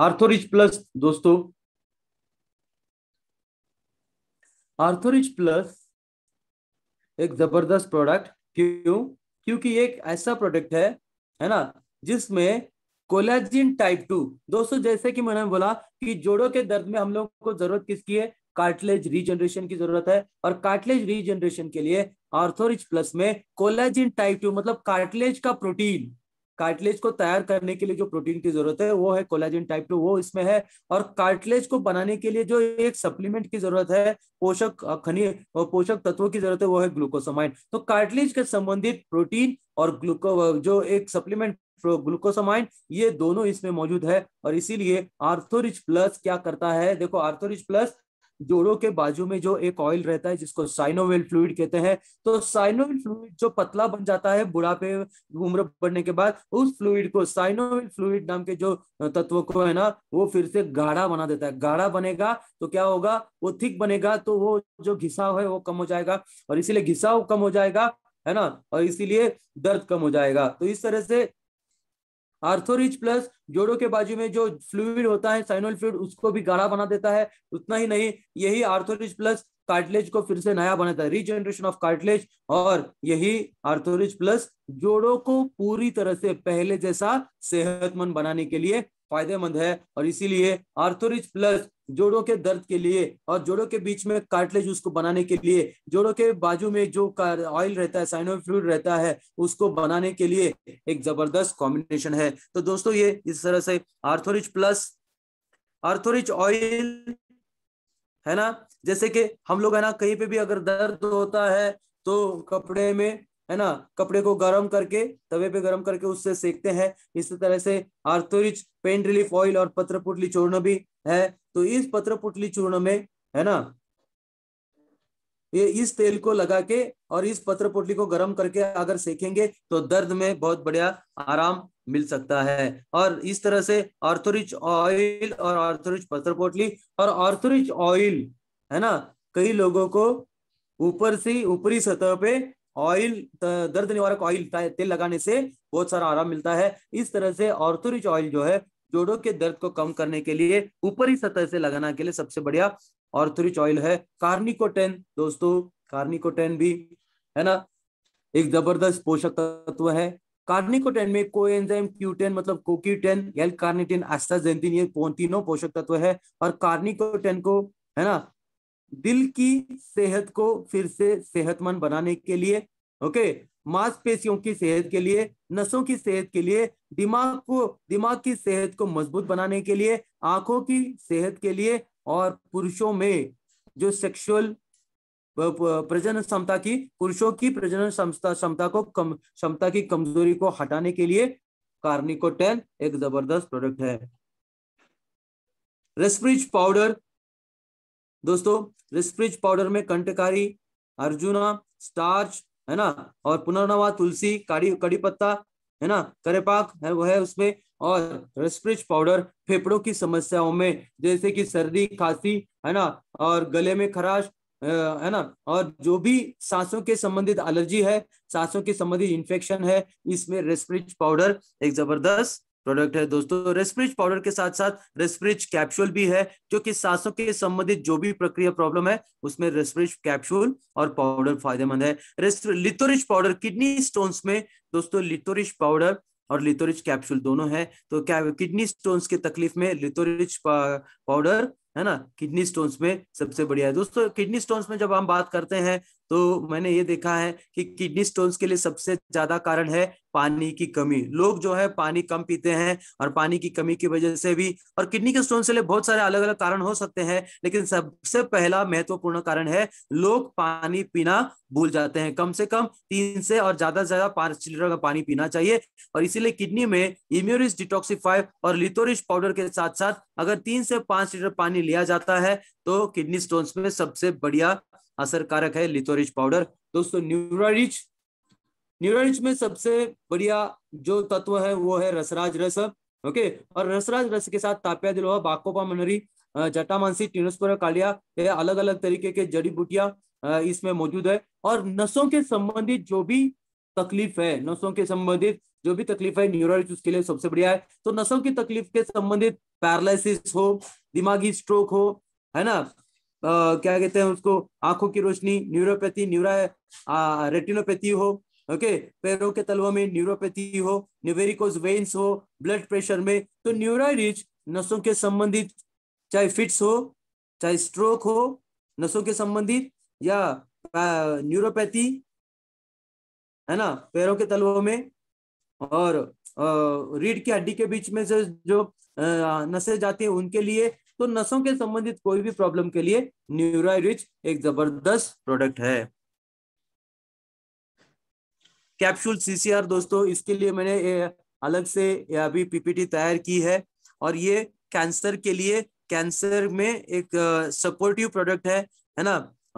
आर्थोरिच प्लस दोस्तों आर्थोरिच प्लस एक जबरदस्त प्रोडक्ट क्यों क्योंकि एक ऐसा प्रोडक्ट है है ना जिसमें कोलेजिन टाइप टू दोस्तों जैसे कि मैंने बोला कि जोड़ों के दर्द में हम लोग को जरूरत किसकी है कार्टिलेज रीजनरेशन की जरूरत है और कार्टिलेज रीजनरेशन के लिए आर्थोरिच प्लस में कोलेजिन टाइप टू मतलब कार्टिलेज का प्रोटीन कार्टिलेज को तैयार करने के लिए जो प्रोटीन की जरूरत है वो है कोलाजिन टाइप टू वो इसमें है और कार्टिलेज को बनाने के लिए जो एक सप्लीमेंट की जरूरत है पोषक खनिज और पोषक तत्वों की जरूरत है वो है ग्लूकोसामाइन तो कार्टिलेज के संबंधित प्रोटीन और ग्लूको जो एक सप्लीमेंट ग्लूकोसामाइन ये दोनों इसमें मौजूद है और इसीलिए आर्थोरिच प्लस क्या करता है देखो आर्थोरिच प्लस जोड़ों के बाजू में जो एक ऑयल रहता है जिसको साइनोवेल फ्लूड कहते हैं तो साइनोवेल फ्लूड जो पतला बन जाता है बुढ़ापे उम्र बढ़ने के बाद उस फ्लूड को साइनोवेल फ्लूड नाम के जो तत्व को है ना वो फिर से गाढ़ा बना देता है गाढ़ा बनेगा तो क्या होगा वो थिक बनेगा तो वो जो घिसाव है वो कम हो जाएगा और इसीलिए घिसाव कम हो जाएगा है ना और इसीलिए दर्द कम हो जाएगा तो इस तरह से आर्थोरिच प्लस जोड़ों के बाजू में जो फ्लूड होता है साइनोल फ्लूड उसको भी गाढ़ा बना देता है उतना ही नहीं यही आर्थोरिच प्लस कार्टिलेज को फिर से नया बनाता है रीजनरेशन ऑफ कार्टिलेज और यही आर्थोरिज प्लस जोड़ों को पूरी तरह से पहले जैसा सेहतमंद बनाने के लिए फायदेमंद है और इसीलिए आर्थोरिज प्लस जोड़ों के दर्द के लिए और जोड़ों के बीच में कार्टलेज उसको बनाने के लिए जोड़ों के बाजू में जो ऑयल रहता है साइनो फ्लूड रहता है उसको बनाने के लिए एक जबरदस्त कॉम्बिनेशन है तो दोस्तों ये इस तरह से आर्थोरिच प्लस आर्थोरिच ऑयल है ना जैसे कि हम लोग है ना कहीं पे भी अगर दर्द होता है तो कपड़े में है ना कपड़े को गर्म करके तवे पे गर्म करके उससे सेकते हैं इसी तरह से आर्थोरिच पेन रिलीफ ऑयल और पत्रपुटली चूर्ण भी है तो इस पत्र पुटली चूर्ण में है ना ये इस तेल को लगा के और इस पत्र पोटली को गर्म करके अगर सेकेंगे तो दर्द में बहुत बढ़िया आराम मिल सकता है और इस तरह से ऑर्थोरिच ऑयल और ऑर्थोरिच पत्र पोटली और ऑर्थोरिच ऑयल है ना कई लोगों को ऊपर से ऊपरी सतह पे ऑयल दर्द निवारक ऑयल तेल लगाने से बहुत सारा आराम मिलता है इस तरह से ऑर्थोरिच ऑयल जो है जोड़ों के दर्द को कम करने के लिए ऊपरी सतह से लगाना के लिए सबसे बढ़िया और ऑर्थरिच ऑयल है कार्निकोटेन दोस्तों कार्निकोटेन भी है ना एक जबरदस्त पोषक तत्व है कार्निकोटेन में को एंजाइम क्यूटेन मतलब कोक्यूटेन एल कार्निटेन एस्टाजेंटिन ये तीनों पोषक तत्व है और कार्निकोटेन को है ना दिल की सेहत को फिर से सेहतमंद बनाने के लिए ओके मांसपेशियों की सेहत के लिए नसों की सेहत के लिए दिमाग को दिमाग की सेहत को मजबूत बनाने के लिए आंखों की सेहत के लिए और पुरुषों में जो सेक्सुअल प्रजनन क्षमता की पुरुषों की प्रजनन क्षमता क्षमता को कम क्षमता की कमजोरी को हटाने के लिए कार्निकोटेन एक जबरदस्त प्रोडक्ट है रेस्प्रिज पाउडर दोस्तों रेस्प्रिज पाउडर में कंटकारी अर्जुना स्टार्च है ना और पुनर्नवा तुलसी काड़ी कड़ी पत्ता है ना करेपाक है वह है उसमें और रेस्प्रिज पाउडर फेफड़ों की समस्याओं में जैसे कि सर्दी खांसी है ना और गले में खराश है ना और जो भी सांसों के संबंधित एलर्जी है सांसों के संबंधित इन्फेक्शन है इसमें रेस्प्रिज पाउडर एक जबरदस्त प्रोडक्ट है दोस्तों रेस्प्रिज पाउडर के साथ साथ रेस्प्रिज कैप्सूल भी है जो कि सांसों के संबंधित जो भी प्रक्रिया प्रॉब्लम है उसमें रेस्प्रिज कैप्सूल और पाउडर फायदेमंद है लिथोरिज पाउडर किडनी स्टोन्स में दोस्तों लिथोरिज पाउडर और लिथोरिज कैप्सूल दोनों है तो क्या किडनी स्टोन्स की तकलीफ में लिथोरिज पाउडर है ना किडनी स्टोन्स में सबसे बढ़िया है दोस्तों किडनी स्टोन्स में जब हम बात करते हैं तो मैंने ये देखा है कि किडनी स्टोन्स के लिए सबसे ज्यादा कारण है पानी की कमी लोग जो है पानी कम पीते हैं और पानी की कमी की वजह से भी और किडनी के स्टोन के लिए बहुत सारे अलग अलग कारण हो सकते हैं लेकिन सबसे पहला महत्वपूर्ण कारण है लोग पानी पीना भूल जाते हैं कम से कम तीन से और ज्यादा से ज्यादा पांच लीटर का पानी पीना चाहिए और इसीलिए किडनी में इम्यूरिस डिटॉक्सीफाई और लिथोरिस पाउडर के साथ साथ अगर तीन से पांच लीटर पानी लिया जाता है तो किडनी स्टोन्स में सबसे बढ़िया असर कारक है लिथोरिच पाउडर दोस्तों न्यूरोरिच न्यूरोरिच में सबसे बढ़िया जो तत्व है वो है रसराज रस ओके और रसराज रस के साथ तापिया दिलोहा बाकोपा मनरी जटामानसी टीनोस्पोरा कालिया ये अलग अलग तरीके के जड़ी बूटिया इसमें मौजूद है और नसों के संबंधित जो भी तकलीफ है नसों के संबंधित जो भी तकलीफ है न्यूरोलिच उसके लिए सबसे बढ़िया है तो नसों की तकलीफ के संबंधित पैरालिसिस हो दिमागी स्ट्रोक हो है ना क्या कहते हैं उसको आंखों की रोशनी न्यूरोपैथी न्यूरा रेटिनोपैथी हो ओके पैरों के तलवों में न्यूरोपैथी हो न्यूवेरिकोज वेन्स हो ब्लड प्रेशर में तो न्यूराइडिज नसों के संबंधित चाहे फिट्स हो चाहे स्ट्रोक हो नसों के संबंधित या न्यूरोपैथी है ना पैरों के तलवों में और रीढ़ की हड्डी के बीच में से जो नसें जाती हैं उनके लिए तो नसों के संबंधित कोई भी प्रॉब्लम के लिए न्यूरा रिच एक जबरदस्त प्रोडक्ट है कैप्सूल सीसीआर दोस्तों इसके लिए मैंने अलग से अभी पीपीटी तैयार की है और ये कैंसर के लिए कैंसर में एक सपोर्टिव प्रोडक्ट है है ना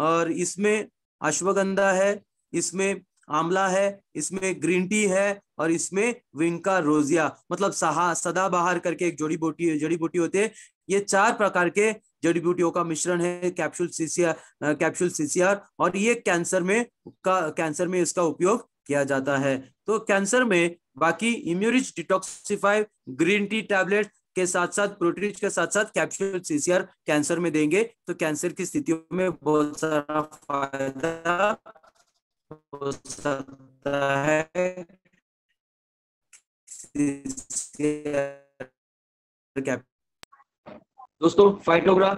और इसमें अश्वगंधा है इसमें आंवला है इसमें ग्रीन टी है और इसमें विंका रोजिया मतलब सहा सदाबहार करके एक जड़ी बूटी जड़ी बूटी होती है ये चार प्रकार के जड़ी बूटियों का मिश्रण है कैप्सूल सीसीआर कैप्सूल सीसीआर और ये कैंसर में का कैंसर में इसका उपयोग किया जाता है तो कैंसर में बाकी Immurich Detoxify green tea tablet के साथ साथ प्रोटीन के साथ साथ कैप्सूल सीसीआर कैंसर में देंगे तो कैंसर की स्थितियों में बहुत सारा फायदा हो सकता है कैप्सूल दोस्तों फाइटोग्राफ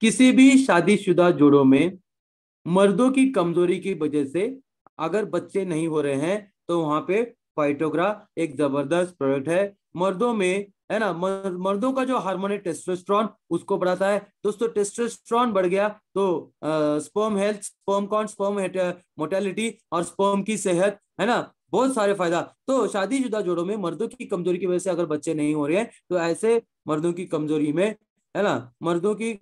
किसी भी शादीशुदा जोड़ों में मर्दों की कमजोरी की वजह से अगर बच्चे नहीं हो रहे हैं तो वहां पे फाइटोग्रा एक जबरदस्त प्रोडक्ट है मर्दों में है ना मर्दों का जो हार्मोन है टेस्टोस्ट्रॉन उसको बढ़ाता है दोस्तों टेस्टोस्ट्रॉन बढ़ गया तो sperm health sperm count sperm motility और स्पर्म की सेहत है ना बहुत सारे फायदा तो शादीशुदा जोड़ों में मर्दों की कमजोरी की वजह से अगर बच्चे नहीं हो रहे हैं तो ऐसे मर्दों की कमजोरी में है ना मर्दों की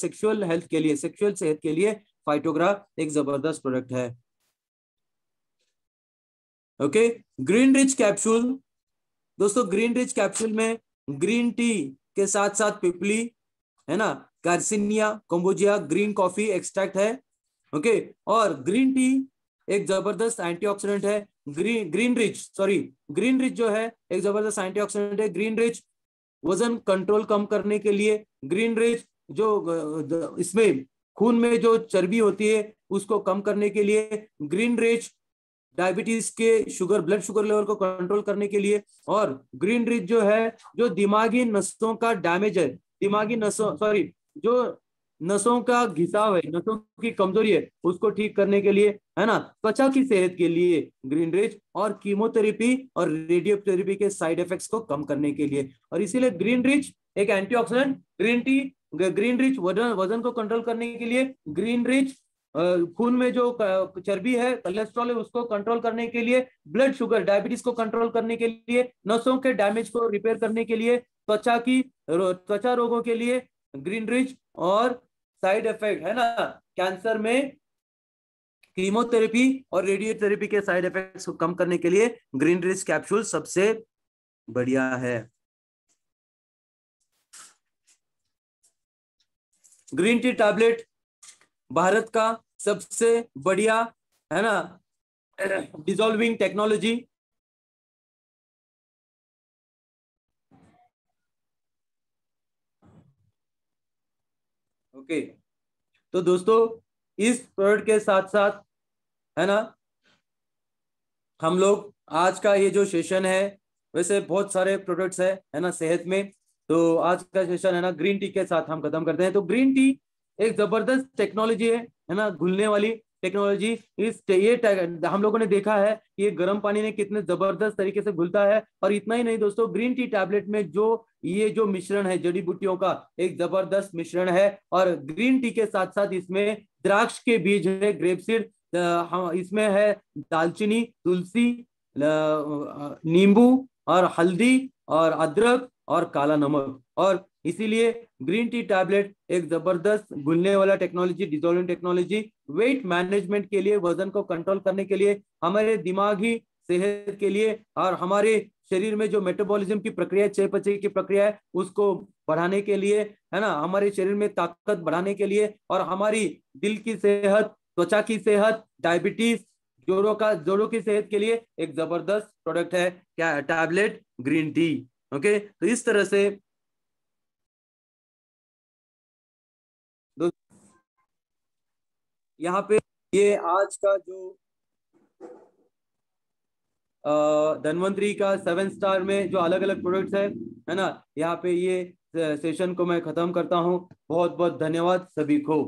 सेक्सुअल हेल्थ के लिए सेक्सुअल सेहत के लिए फाइटोग्राफ एक जबरदस्त प्रोडक्ट है ओके ग्रीन रिच कैप्सूल दोस्तों ग्रीन रिच कैप्सूल में ग्रीन टी के साथ साथ पिपली है ना garcinia cambogia green coffee extract है ओके और ग्रीन टी एक जबरदस्त एंटीऑक्सीडेंट है green green rich sorry green rich जो है एक जबरदस्त एंटीऑक्सीडेंट है ग्रीन रिच वजन कंट्रोल कम करने के लिए ग्रीन रेज जो इसमें खून में जो चर्बी होती है उसको कम करने के लिए ग्रीन रेज डायबिटीज के शुगर ब्लड शुगर लेवल को कंट्रोल करने के लिए और ग्रीन रिज जो है जो दिमागी नसों का डैमेज है दिमागी नसों सॉरी जो नसों का घिसाव है नसों की कमजोरी है उसको ठीक करने के लिए है ना त्वचा की सेहत के लिए ग्रीन रिच और कीमोथेरेपी और रेडियोथेरेपी के साइड इफेक्ट्स को कम करने के लिए और इसीलिए ग्रीन रिच एक antioxidant green tea green rich वजन वजन को कंट्रोल करने के लिए ग्रीन रिच खून में जो चर्बी है कोलेस्ट्रॉल है उसको कंट्रोल करने के लिए ब्लड शुगर डायबिटीज को कंट्रोल करने के लिए नसों के डैमेज को रिपेयर करने के लिए त्वचा की त्वचा रोगों के लिए ग्रीन रिच और साइड इफेक्ट है ना कैंसर में कीमोथेरेपी और रेडियोथेरेपी के साइड इफेक्ट्स को कम करने के लिए ग्रीन रिच कैप्सूल सबसे बढ़िया है ग्रीन टी टैबलेट भारत का सबसे बढ़िया है ना डिजोल्विंग टेक्नोलॉजी ओके तो दोस्तों इस प्रोडक्ट के साथ साथ है ना हम लोग आज का ये जो सेशन है वैसे बहुत सारे प्रोडक्ट्स है है ना सेहत में तो आज का सेशन है ना ग्रीन टी के साथ हम खत्म करते हैं तो ग्रीन टी एक जबरदस्त टेक्नोलॉजी है है ना घुलने वाली टेक्नोलॉजी इस ये हम लोगों ने देखा है कि ये गर्म पानी में कितने जबरदस्त तरीके से घुलता है और इतना ही नहीं दोस्तों ग्रीन टी टैबलेट में जो ये जो मिश्रण है जड़ी बूटियों का एक जबरदस्त मिश्रण है और ग्रीन टी के साथ साथ इसमें द्राक्ष के बीज है ग्रेपसीड इसमें है दालचीनी तुलसी नींबू और हल्दी और अदरक और काला नमक और इसीलिए ग्रीन टी टैबलेट एक जबरदस्त घुलने वाला technology dissolving technology weight management के लिए वजन को कंट्रोल करने के लिए हमारे दिमागी सेहत के लिए और हमारे शरीर में जो मेटाबॉलिज्म की प्रक्रिया है चयपचे की प्रक्रिया है उसको बढ़ाने के लिए है ना हमारे शरीर में ताकत बढ़ाने के लिए और हमारी दिल की सेहत त्वचा की सेहत डायबिटीज जोड़ों का जोड़ों की सेहत के लिए एक जबरदस्त प्रोडक्ट है क्या टैबलेट ग्रीन टी ओके तो इस तरह से यहाँ पे ये आज का जो धनवंतरी का सेवन स्टार में जो अलग अलग प्रोडक्ट्स है है ना यहाँ पे ये सेशन को मैं खत्म करता हूँ बहुत बहुत धन्यवाद सभी को